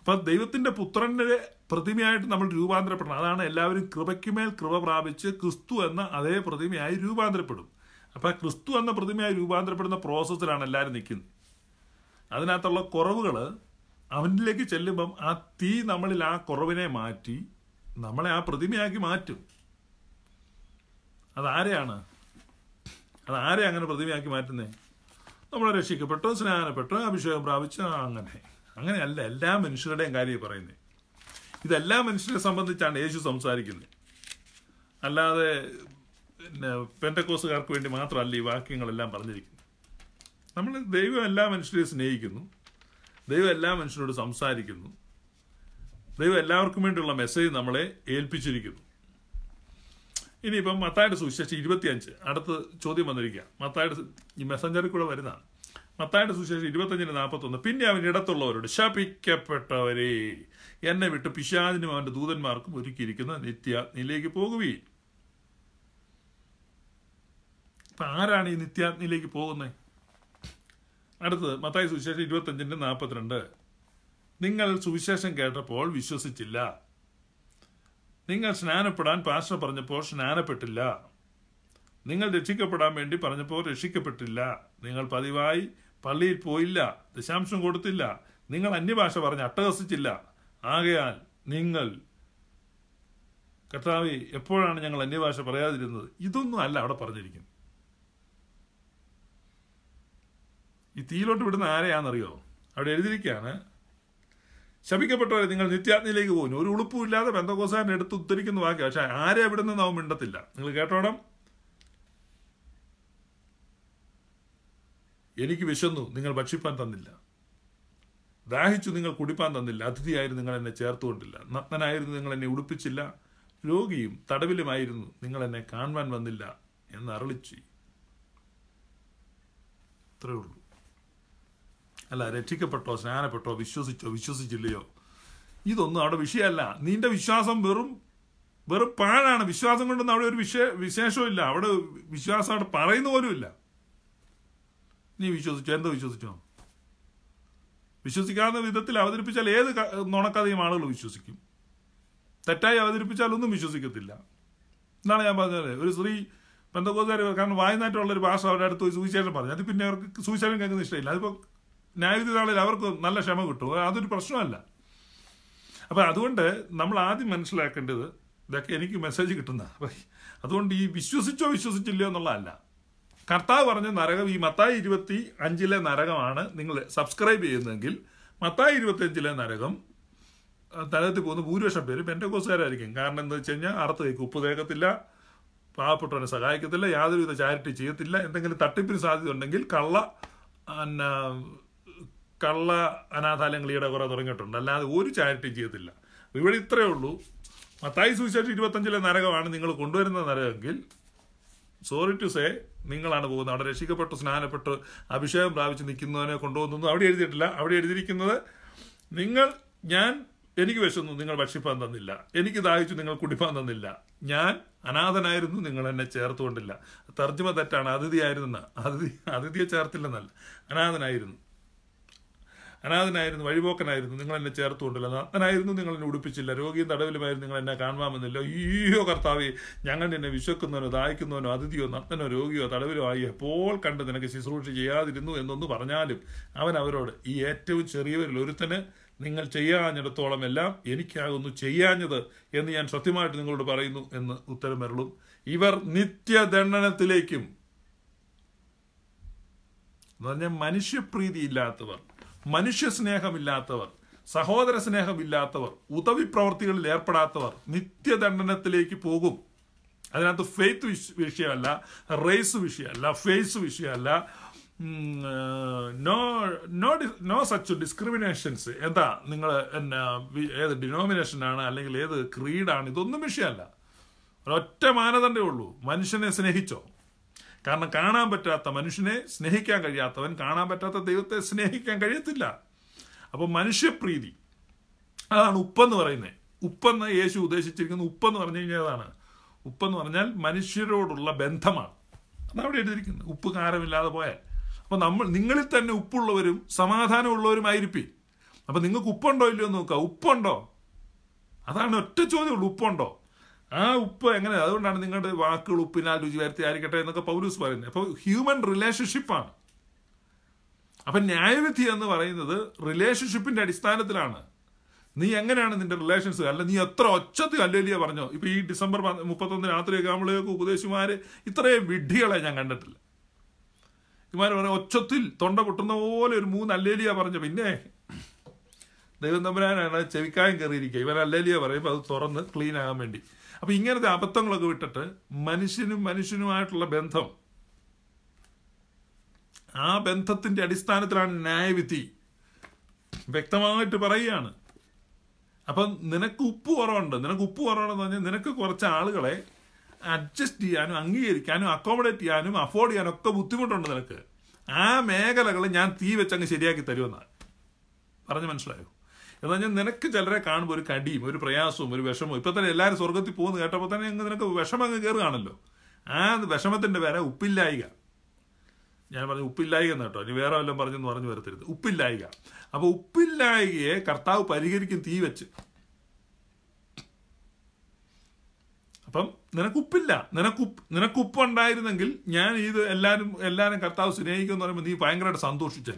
അപ്പൊ ദൈവത്തിന്റെ പുത്രന്റെ പ്രതിമയായിട്ട് നമ്മൾ രൂപാന്തരപ്പെടണം അതാണ് എല്ലാവരും കൃപയ്ക്കുമേൽ കൃപ പ്രാപിച്ച് ക്രിസ്തു എന്ന അതേ പ്രതിമയായി രൂപാന്തരപ്പെടും അപ്പം ക്രിസ്തു എന്ന പ്രതിമയായി രൂപാന്തരപ്പെടുന്ന പ്രോസസ്സിലാണ് എല്ലാവരും നിൽക്കുന്നത് അതിനകത്തുള്ള കുറവുകൾ അവനിലേക്ക് ചെല്ലുമ്പം ആ തീ നമ്മളിൽ ആ കുറവിനെ മാറ്റി നമ്മളെ ആ പ്രതിമയാക്കി മാറ്റും അതാരെയാണ് അതാരെ അങ്ങനെ പ്രതിമയാക്കി മാറ്റുന്നേ നമ്മളെ രക്ഷിക്കപ്പെട്ടോ സ്നാനപ്പെട്ടോ അഭിഷേകം പ്രാപിച്ചോ അങ്ങനെ അങ്ങനെയല്ല എല്ലാ മനുഷ്യരുടെയും കാര്യം പറയുന്നത് ഇതെല്ലാ മനുഷ്യരെ സംബന്ധിച്ചാണ് യേശു സംസാരിക്കുന്നത് അല്ലാതെ പിന്നെ പെന്തക്കോസുകാർക്ക് വേണ്ടി മാത്രമല്ല ഈ വാക്യങ്ങളെല്ലാം പറഞ്ഞിരിക്കുന്നത് നമ്മൾ ദൈവം എല്ലാ മനുഷ്യരെയും സ്നേഹിക്കുന്നു ദൈവം എല്ലാ മനുഷ്യരോട് സംസാരിക്കുന്നു ദൈവം എല്ലാവർക്കും വേണ്ടിയുള്ള മെസ്സേജ് നമ്മളെ ഏൽപ്പിച്ചിരിക്കുന്നു ഇനിയിപ്പം മത്തായുടെ സുവിശേഷം ഇരുപത്തിയഞ്ച് അടുത്ത ചോദ്യം വന്നിരിക്കുക മത്തായുടെ ഈ മെസ്സഞ്ചറിൽ കൂടെ വരുന്നതാണ് മത്തായുടെ സുവിശേഷം ഇരുപത്തഞ്ചിന് നാൽപ്പത്തൊന്ന് പിന്നെ അവൻ ഇടത്തുള്ളവരോട് ശപിക്കപ്പെട്ടവരെ എന്നെ വിട്ട് പിശാദിനും അവൻ്റെ ദൂതന്മാർക്കും ഒരുക്കിയിരിക്കുന്ന നിത്യ നിലയിലേക്ക് പോകുകയും അപ്പം ആരാണ് ഈ നിത്യാഗ്നിയിലേക്ക് പോകുന്നത് അടുത്തത് മത്തായി സുവിശേഷം ഇരുപത്തഞ്ചിൻ്റെ നാൽപ്പത്തിരണ്ട് നിങ്ങൾ സുവിശേഷം കേട്ടപ്പോൾ വിശ്വസിച്ചില്ല നിങ്ങൾ സ്നാനപ്പെടാൻ പാസ്റ്റർ പറഞ്ഞപ്പോൾ സ്നാനപ്പെട്ടില്ല നിങ്ങൾ രക്ഷിക്കപ്പെടാൻ വേണ്ടി പറഞ്ഞപ്പോൾ രക്ഷിക്കപ്പെട്ടില്ല നിങ്ങൾ പതിവായി പള്ളിയിൽ പോയില്ല ദശാംശം കൊടുത്തില്ല നിങ്ങൾ അന്യഭാഷ പറഞ്ഞ് അട്ടഹസിച്ചില്ല ആകയാൽ നിങ്ങൾ കർത്താവ് എപ്പോഴാണ് ഞങ്ങൾ അന്യഭാഷ പറയാതിരുന്നത് ഇതൊന്നും അല്ല അവിടെ പറഞ്ഞിരിക്കുന്നത് ഈ തീയിലോട്ട് വിടുന്ന ആരെയാണെന്നറിയോ അവിടെ എഴുതിയിരിക്കുകയാണ് ശപിക്കപ്പെട്ടവരെ നിങ്ങൾ നിത്യാജ്ഞയിലേക്ക് പോകുന്നു ഒരു ഉളുപ്പുമില്ലാതെ ബന്ധകോസാരൻ എടുത്ത് ഉദ്ധരിക്കുന്ന വാക്ക് പക്ഷെ ആരെ അവിടെ നിന്ന് അവൻ മിണ്ടത്തില്ല നിങ്ങൾ കേട്ടോണം എനിക്ക് വിശന്നു നിങ്ങൾ ഭക്ഷിപ്പാൻ തന്നില്ല ദാഹിച്ചു നിങ്ങൾ കുടിപ്പാൻ തന്നില്ല അതിഥിയായിരുന്നു നിങ്ങൾ എന്നെ ചേർത്തുകൊണ്ടില്ല നഗ്നനായിരുന്നു നിങ്ങൾ എന്നെ ഉടുപ്പിച്ചില്ല രോഗിയും തടവിലുമായിരുന്നു നിങ്ങൾ എന്നെ കാണുവാൻ വന്നില്ല എന്ന് അരളിച്ചു ഇത്രയുള്ളൂ അല്ല രക്ഷിക്കപ്പെട്ടോ സ്നാനപ്പെട്ടോ വിശ്വസിച്ചോ വിശ്വസിച്ചില്ലയോ ഇതൊന്നും അവിടെ വിഷയമല്ല നിന്റെ വിശ്വാസം വെറും വെറും പാഴാണ് വിശ്വാസം കൊണ്ടൊന്നും അവിടെ ഒരു വിശേ വിശേഷമില്ല അവിടെ വിശ്വാസം അവിടെ പറയുന്ന പോലുമില്ല നീ വിശ്വസിച്ചോ എന്തോ വിശ്വസിച്ചോ വിശ്വസിക്കാവുന്ന വിധത്തിൽ അവതരിപ്പിച്ചാൽ ഏത് നുണക്കഥയും ആളുകൾ വിശ്വസിക്കും തെറ്റായി അവതരിപ്പിച്ചാൽ ഒന്നും വിശ്വസിക്കത്തില്ല എന്നാണ് ഞാൻ പറഞ്ഞത് ഒരു സ്ത്രീ ബന്ധകോസാരി കാരണം വായനാട്ടുള്ള ഒരു ഭാഷ അവരുടെ അടുത്ത് സുവിശേഷം പറഞ്ഞു അത് പിന്നെ അവർക്ക് സുവിശേഷം കേൾക്കുന്ന ഇഷ്ടമില്ല അതിപ്പോൾ ന്യായവിധി അവർക്ക് നല്ല ക്ഷമ കിട്ടും അതൊരു പ്രശ്നമല്ല അപ്പോൾ അതുകൊണ്ട് നമ്മൾ ആദ്യം മനസ്സിലാക്കേണ്ടത് ഇതൊക്കെ എനിക്ക് മെസ്സേജ് കിട്ടുന്ന അതുകൊണ്ട് ഈ വിശ്വസിച്ചോ വിശ്വസിച്ചില്ലയോ എന്നുള്ളതല്ല കർത്താവ് പറഞ്ഞ നരകം ഈ മത്തായി ഇരുപത്തി അഞ്ചിലെ നരകമാണ് നിങ്ങൾ സബ്സ്ക്രൈബ് ചെയ്യുന്നതെങ്കിൽ മത്തായി അഞ്ചിലെ നരകം തലത്തിൽ പോകുന്ന ഭൂരിപക്ഷം പേര് പെൻറ്റകോസുകാരായിരിക്കും കാരണം എന്താ വെച്ച് കഴിഞ്ഞാൽ അറുത്ത് കൈക്ക് ഉപ്പ് തേക്കത്തില്ല പാവപ്പെട്ടവനെ സഹായിക്കത്തില്ല യാതൊരുവിധ ചാരിറ്റി ചെയ്യത്തില്ല എന്തെങ്കിലും തട്ടിപ്പിന് സാധ്യത ഉണ്ടെങ്കിൽ കള്ള കള്ള ഈടെ കുറെ തുടങ്ങിയിട്ടുണ്ട് അല്ലാതെ ഒരു ചാരിറ്റിയും ചെയ്യത്തില്ല ഇവിടെ ഇത്രയേ ഉള്ളൂ മത്തായി സുവിശേഷം ഇരുപത്തഞ്ചിലെ നരകമാണ് നിങ്ങൾ കൊണ്ടുവരുന്ന നരകമെങ്കിൽ സോറി ടു സേ നിങ്ങളാണ് പോകുന്നത് അവിടെ രക്ഷിക്കപ്പെട്ട് സ്നാനപ്പെട്ട് അഭിഷേകം പ്രാപിച്ച് നിൽക്കുന്നവനെ കൊണ്ടുപോകുന്നു അവിടെ എഴുതിയിട്ടില്ല അവിടെ എഴുതിയിരിക്കുന്നത് നിങ്ങൾ ഞാൻ എനിക്ക് വിശന്നു നിങ്ങൾ ഭക്ഷിപ്പാൻ തന്നില്ല എനിക്ക് ദാഹിച്ചു നിങ്ങൾ കുടിപ്പാൻ തന്നില്ല ഞാൻ അനാഥനായിരുന്നു നിങ്ങൾ എന്നെ ചേർത്തുകൊണ്ടില്ല തർജ്ജമ തെറ്റാണ് അതിഥിയായിരുന്ന അതിഥി അതിഥിയെ ചേർത്തില്ലെന്നല്ല അനാഥനായിരുന്നു അനാഥനായിരുന്നു വഴിപോക്കനായിരുന്നു നിങ്ങൾ എന്നെ ചേർത്തുകൊണ്ടില്ല നഗ്നായിരുന്നു നിങ്ങൾ എന്നെ ഉടുപ്പിച്ചില്ല രോഗിയും തടവിലുമായിരുന്നു നിങ്ങൾ എന്നെ കാണുവാമെന്നില്ല അയ്യോ കർത്താവേ ഞങ്ങൾ നിന്നെ വിശ്വക്കുന്നവനോ ദായിക്കുന്നവനോ അതിഥിയോ നഗ്നോ രോഗിയോ തടവിലോ ആയി എപ്പോൾ കണ്ട് നിനക്ക് ശുശ്രൂഷ ചെയ്യാതിരുന്നു എന്നൊന്ന് പറഞ്ഞാലും അവൻ അവരോട് ഈ ഏറ്റവും ചെറിയവരിൽ ഒരുത്തന് നിങ്ങൾ ചെയ്യാഞ്ഞിടത്തോളം എല്ലാം എനിക്കാകുന്നു ചെയ്യാഞ്ഞത് എന്ന് ഞാൻ സത്യമായിട്ട് നിങ്ങളോട് പറയുന്നു എന്ന് ഉത്തരം വരളും ഇവർ നിത്യദണ്ഡനത്തിലേക്കും എന്ന് പറഞ്ഞാൽ മനുഷ്യപ്രീതി ഇല്ലാത്തവർ മനുഷ്യ സ്നേഹമില്ലാത്തവർ സഹോദര സ്നേഹമില്ലാത്തവർ ഉദവി പ്രവർത്തികളിൽ ഏർപ്പെടാത്തവർ നിത്യദണ്ഡനത്തിലേക്ക് പോകും അതിനകത്ത് ഫെയ്ത്ത് വിഷയമല്ല റേസ് വിഷയമല്ല ഫേസ് വിഷയമല്ല no no no such discriminations എന്താ നിങ്ങൾ എന്നാ ഏത് ഡിനോമിനേഷനാണ് അല്ലെങ്കിൽ ഏത് ക്രീഡാണ് ഇതൊന്നും വിഷയമല്ല ഒരൊറ്റ മാനദണ്ഡേ ഉള്ളൂ മനുഷ്യനെ സ്നേഹിച്ചോ കാരണം കാണാൻ പറ്റാത്ത മനുഷ്യനെ സ്നേഹിക്കാൻ കഴിയാത്തവൻ കാണാൻ പറ്റാത്ത ദൈവത്തെ സ്നേഹിക്കാൻ കഴിയത്തില്ല അപ്പോൾ മനുഷ്യപ്രീതി അതാണ് ഉപ്പെന്ന് പറയുന്നത് ഉപ്പെന്ന് യേശു ഉദ്ദേശിച്ചിരിക്കുന്ന ഉപ്പെന്ന് പറഞ്ഞു കഴിഞ്ഞതാണ് ഉപ്പെന്ന് പറഞ്ഞാൽ മനുഷ്യരോടുള്ള ബന്ധമാണ് അതവിടെ എഴുതിയിരിക്കുന്നത് ഉപ്പ് കാരമില്ലാതെ പോയാൽ അപ്പോൾ നമ്മൾ നിങ്ങളിൽ തന്നെ ഉപ്പുള്ളവരും സമാധാനമുള്ളവരുമായിരിക്കും അപ്പം നിങ്ങൾക്ക് ഉപ്പുണ്ടോ ഇല്ലയോ എന്ന് നോക്കുക ഉപ്പുണ്ടോ അതാണ് ഒറ്റ ചോദ്യമുള്ളൂ ഉപ്പുണ്ടോ ആ ഉപ്പ് എങ്ങനെ അതുകൊണ്ടാണ് നിങ്ങളുടെ വാക്കുകൾ ഉപ്പിനാൽ രുചി ആയിരിക്കട്ടെ എന്നൊക്കെ പൗലൂസ് പറയുന്നത് അപ്പോൾ ഹ്യൂമൻ റിലേഷൻഷിപ്പാണ് അപ്പം ന്യായവിധി എന്ന് പറയുന്നത് റിലേഷൻഷിപ്പിന്റെ അടിസ്ഥാനത്തിലാണ് നീ എങ്ങനെയാണ് നിന്റെ റിലേഷൻസ് അല്ല നീ എത്ര ഒച്ചത്തിൽ അല്ലേലിയ പറഞ്ഞോ ഇപ്പൊ ഈ ഡിസംബർ മുപ്പത്തൊന്ന് രാത്രിയൊക്കെ നമ്മളെയൊക്കെ ഉപദേശിമാര് ഇത്രയും വിഡ്ഢികളെ ഞാൻ കണ്ടിട്ടില്ല ഇമാര് പറഞ്ഞ ഒച്ചത്തിൽ തൊണ്ട പൊട്ടുന്ന പോലെ ഒരു മൂന്ന് അല്ലേലിയ പറഞ്ഞു പിന്നെ ദൈവം തമ്പുരാനാണ് ചെവിക്കായം കയറിയിരിക്കുക ഇവൻ അല്ലേലിയ പറയുമ്പോൾ അത് തുറന്ന് ക്ലീൻ ആകാൻ വേണ്ടി അപ്പോൾ ഇങ്ങനത്തെ അബദ്ധങ്ങളൊക്കെ വിട്ടിട്ട് മനുഷ്യനും മനുഷ്യനുമായിട്ടുള്ള ബന്ധം ആ ബന്ധത്തിൻ്റെ അടിസ്ഥാനത്തിലാണ് ന്യായവിധി വ്യക്തമായിട്ട് പറയുകയാണ് അപ്പം നിനക്ക് ഉപ്പ് കുറവുണ്ട് നിനക്ക് ഉപ്പ് കുറവുണ്ടെന്ന് പറഞ്ഞാൽ നിനക്ക് കുറച്ച് ആളുകളെ അഡ്ജസ്റ്റ് ചെയ്യാനും അംഗീകരിക്കാനും അക്കോമഡേറ്റ് ചെയ്യാനും അഫോർഡ് ചെയ്യാനും ഒക്കെ ബുദ്ധിമുട്ടുണ്ട് നിനക്ക് ആ മേഖലകൾ ഞാൻ തീ വെച്ചങ്ങ് ശരിയാക്കി തരുമെന്നാണ് പറഞ്ഞു മനസ്സിലായോ എന്ന് പറഞ്ഞാൽ നിനക്ക് ചിലരെ കാണുമ്പോൾ ഒരു കടിയും ഒരു പ്രയാസവും ഒരു വിഷമവും ഇപ്പം തന്നെ എല്ലാവരും സ്വർഗത്തിൽ പോകുന്നു കേട്ടപ്പോൾ തന്നെ നിനക്ക് വിഷമം അങ്ങ് കയറുകയാണല്ലോ ആ വിഷമത്തിൻ്റെ പേരെ ഉപ്പില്ലായിക ഞാൻ പറഞ്ഞു ഉപ്പില്ലായിക എന്ന് കേട്ടോ ഇനി വേറെ വല്ലതും പറഞ്ഞെന്ന് പറഞ്ഞു വരത്തരുത് ഉപ്പില്ലായിക അപ്പോൾ ഉപ്പില്ലായികയെ കർത്താവ് പരിഹരിക്കും തീ വെച്ച് അപ്പം നിനക്ക് ഉപ്പില്ല നിനക്ക് നിനക്ക് ഞാൻ ഇത് എല്ലാവരും എല്ലാവരും കർത്താവ് സ്നേഹിക്കുമെന്ന് പറയുമ്പോൾ നീ ഭയങ്കരമായിട്ട് സന്തോഷിച്ചു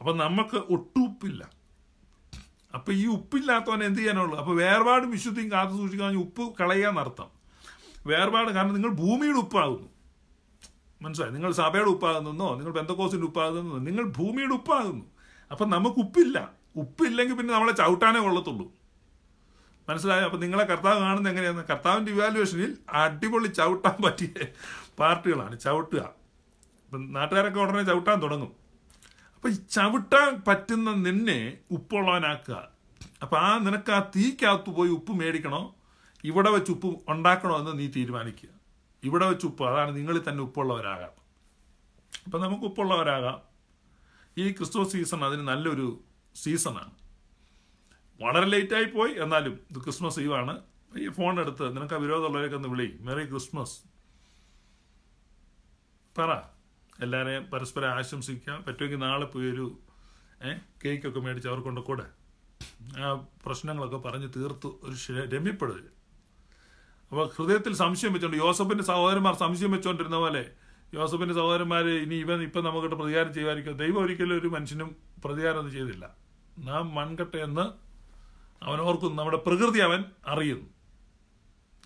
അപ്പം നമുക്ക് ഒട്ടുപ്പില്ല അപ്പൊ ഈ ഉപ്പില്ലാത്തവൻ എന്ത് ചെയ്യാനുള്ളൂ അപ്പോൾ വേർപാട് വിശുദ്ധിയും കാത്തു സൂക്ഷിക്കാൻ ഉപ്പ് കളയുക എന്നർത്ഥം വേർപാട് കാരണം നിങ്ങൾ ഭൂമിയുടെ ഉപ്പാകുന്നു മനസ്സിലായി നിങ്ങൾ സഭയുടെ ഉപ്പാകുന്നോ നിങ്ങൾ ബന്ധക്കോസിൻ്റെ ഉപ്പാകുന്നോ നിങ്ങൾ ഭൂമിയുടെ ഉപ്പാകുന്നു അപ്പൊ നമുക്ക് ഉപ്പില്ല ഉപ്പില്ലെങ്കിൽ പിന്നെ നമ്മളെ ചവിട്ടാനേ കൊള്ളത്തുള്ളൂ മനസ്സിലായോ അപ്പൊ നിങ്ങളെ കർത്താവ് കാണുന്നത് എങ്ങനെയാണ് കർത്താവിന്റെ ഇവാലുവേഷനിൽ അടിപൊളി ചവിട്ടാൻ പറ്റിയ പാർട്ടികളാണ് ചവിട്ടുക ഇപ്പം നാട്ടുകാരൊക്കെ ഉടനെ ചവിട്ടാൻ തുടങ്ങും അപ്പൊ ഈ ചവിട്ടാൻ പറ്റുന്ന നിന്നെ ഉപ്പുള്ളവനാക്കുക അപ്പൊ ആ നിനക്ക് ആ തീക്കകത്ത് പോയി ഉപ്പ് മേടിക്കണോ ഇവിടെ വെച്ച് ഉപ്പ് ഉണ്ടാക്കണോ എന്ന് നീ തീരുമാനിക്കുക ഇവിടെ വെച്ച് ഉപ്പ് അതാണ് നിങ്ങളിൽ തന്നെ ഉപ്പുള്ളവരാകാം അപ്പൊ നമുക്ക് ഉപ്പുള്ളവരാകാം ഈ ക്രിസ്മസ് സീസൺ അതിന് നല്ലൊരു സീസണാണ് വളരെ ലേറ്റായി പോയി എന്നാലും ഇത് ക്രിസ്മസ് ഈവാണ് ഈ ഫോൺ എടുത്ത് നിനക്ക് വിരോധമുള്ളവരൊക്കെ ഒന്ന് വിളി മെറി ക്രിസ്മസ് പറ എല്ലാവരെയും പരസ്പരം ആശംസിക്കാം പറ്റുമെങ്കിൽ നാളെ പോയി ഒരു കേക്കൊക്കെ മേടിച്ച് അവർക്കൊണ്ട് കൂടെ ആ പ്രശ്നങ്ങളൊക്കെ പറഞ്ഞ് തീർത്ത് ഒരു രമ്യപ്പെടുക അപ്പൊ ഹൃദയത്തിൽ സംശയം വെച്ചോണ്ട് യോസഫിന്റെ സഹോദരന്മാർ സംശയം വെച്ചോണ്ടിരുന്ന പോലെ യോസഫിന്റെ സഹോദരന്മാർ ഇനി ഇവൻ ഇപ്പൊ നമുക്കിട്ട് പ്രതികാരം ചെയ്യുമായിരിക്കും ദൈവം ഒരിക്കലും ഒരു മനുഷ്യനും പ്രതികാരം ഒന്നും ചെയ്തില്ല നാം മൺകട്ടയെന്ന് അവൻ ഓർക്കുന്നു നമ്മുടെ പ്രകൃതി അവൻ അറിയുന്നു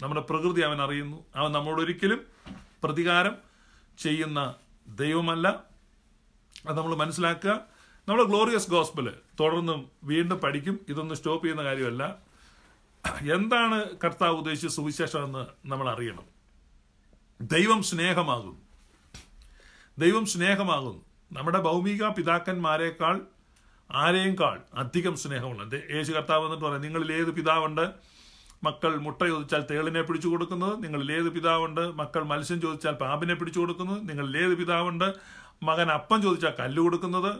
നമ്മുടെ പ്രകൃതി അവൻ അറിയുന്നു അവൻ നമ്മളോടൊരിക്കലും പ്രതികാരം ചെയ്യുന്ന ദൈവമല്ല അത് നമ്മൾ മനസ്സിലാക്കുക നമ്മൾ ഗ്ലോറിയസ് ഗോസ്പല് തുടർന്നും വീണ്ടും പഠിക്കും ഇതൊന്നും സ്റ്റോപ്പ് ചെയ്യുന്ന കാര്യമല്ല എന്താണ് കർത്താവ് ഉദ്ദേശിച്ച സുവിശേഷം എന്ന് നമ്മൾ അറിയണം ദൈവം സ്നേഹമാകും ദൈവം സ്നേഹമാകും നമ്മുടെ ഭൗമിക പിതാക്കന്മാരെക്കാൾ ആരെയും കാൾ അധികം സ്നേഹമുള്ള യേശു കർത്താവ് എന്നിട്ട് പറയാം നിങ്ങളിൽ ഏത് പിതാവുണ്ട് മക്കൾ മുട്ട ചോദിച്ചാൽ തേളിനെ പിടിച്ചു കൊടുക്കുന്നത് നിങ്ങളിൽ ഏത് പിതാവുണ്ട് മക്കൾ മത്സ്യം ചോദിച്ചാൽ പാമ്പിനെ പിടിച്ചു കൊടുക്കുന്നത് നിങ്ങളിൽ ഏത് പിതാവുണ്ട് മകൻ അപ്പം ചോദിച്ചാൽ കല്ല് കൊടുക്കുന്നത്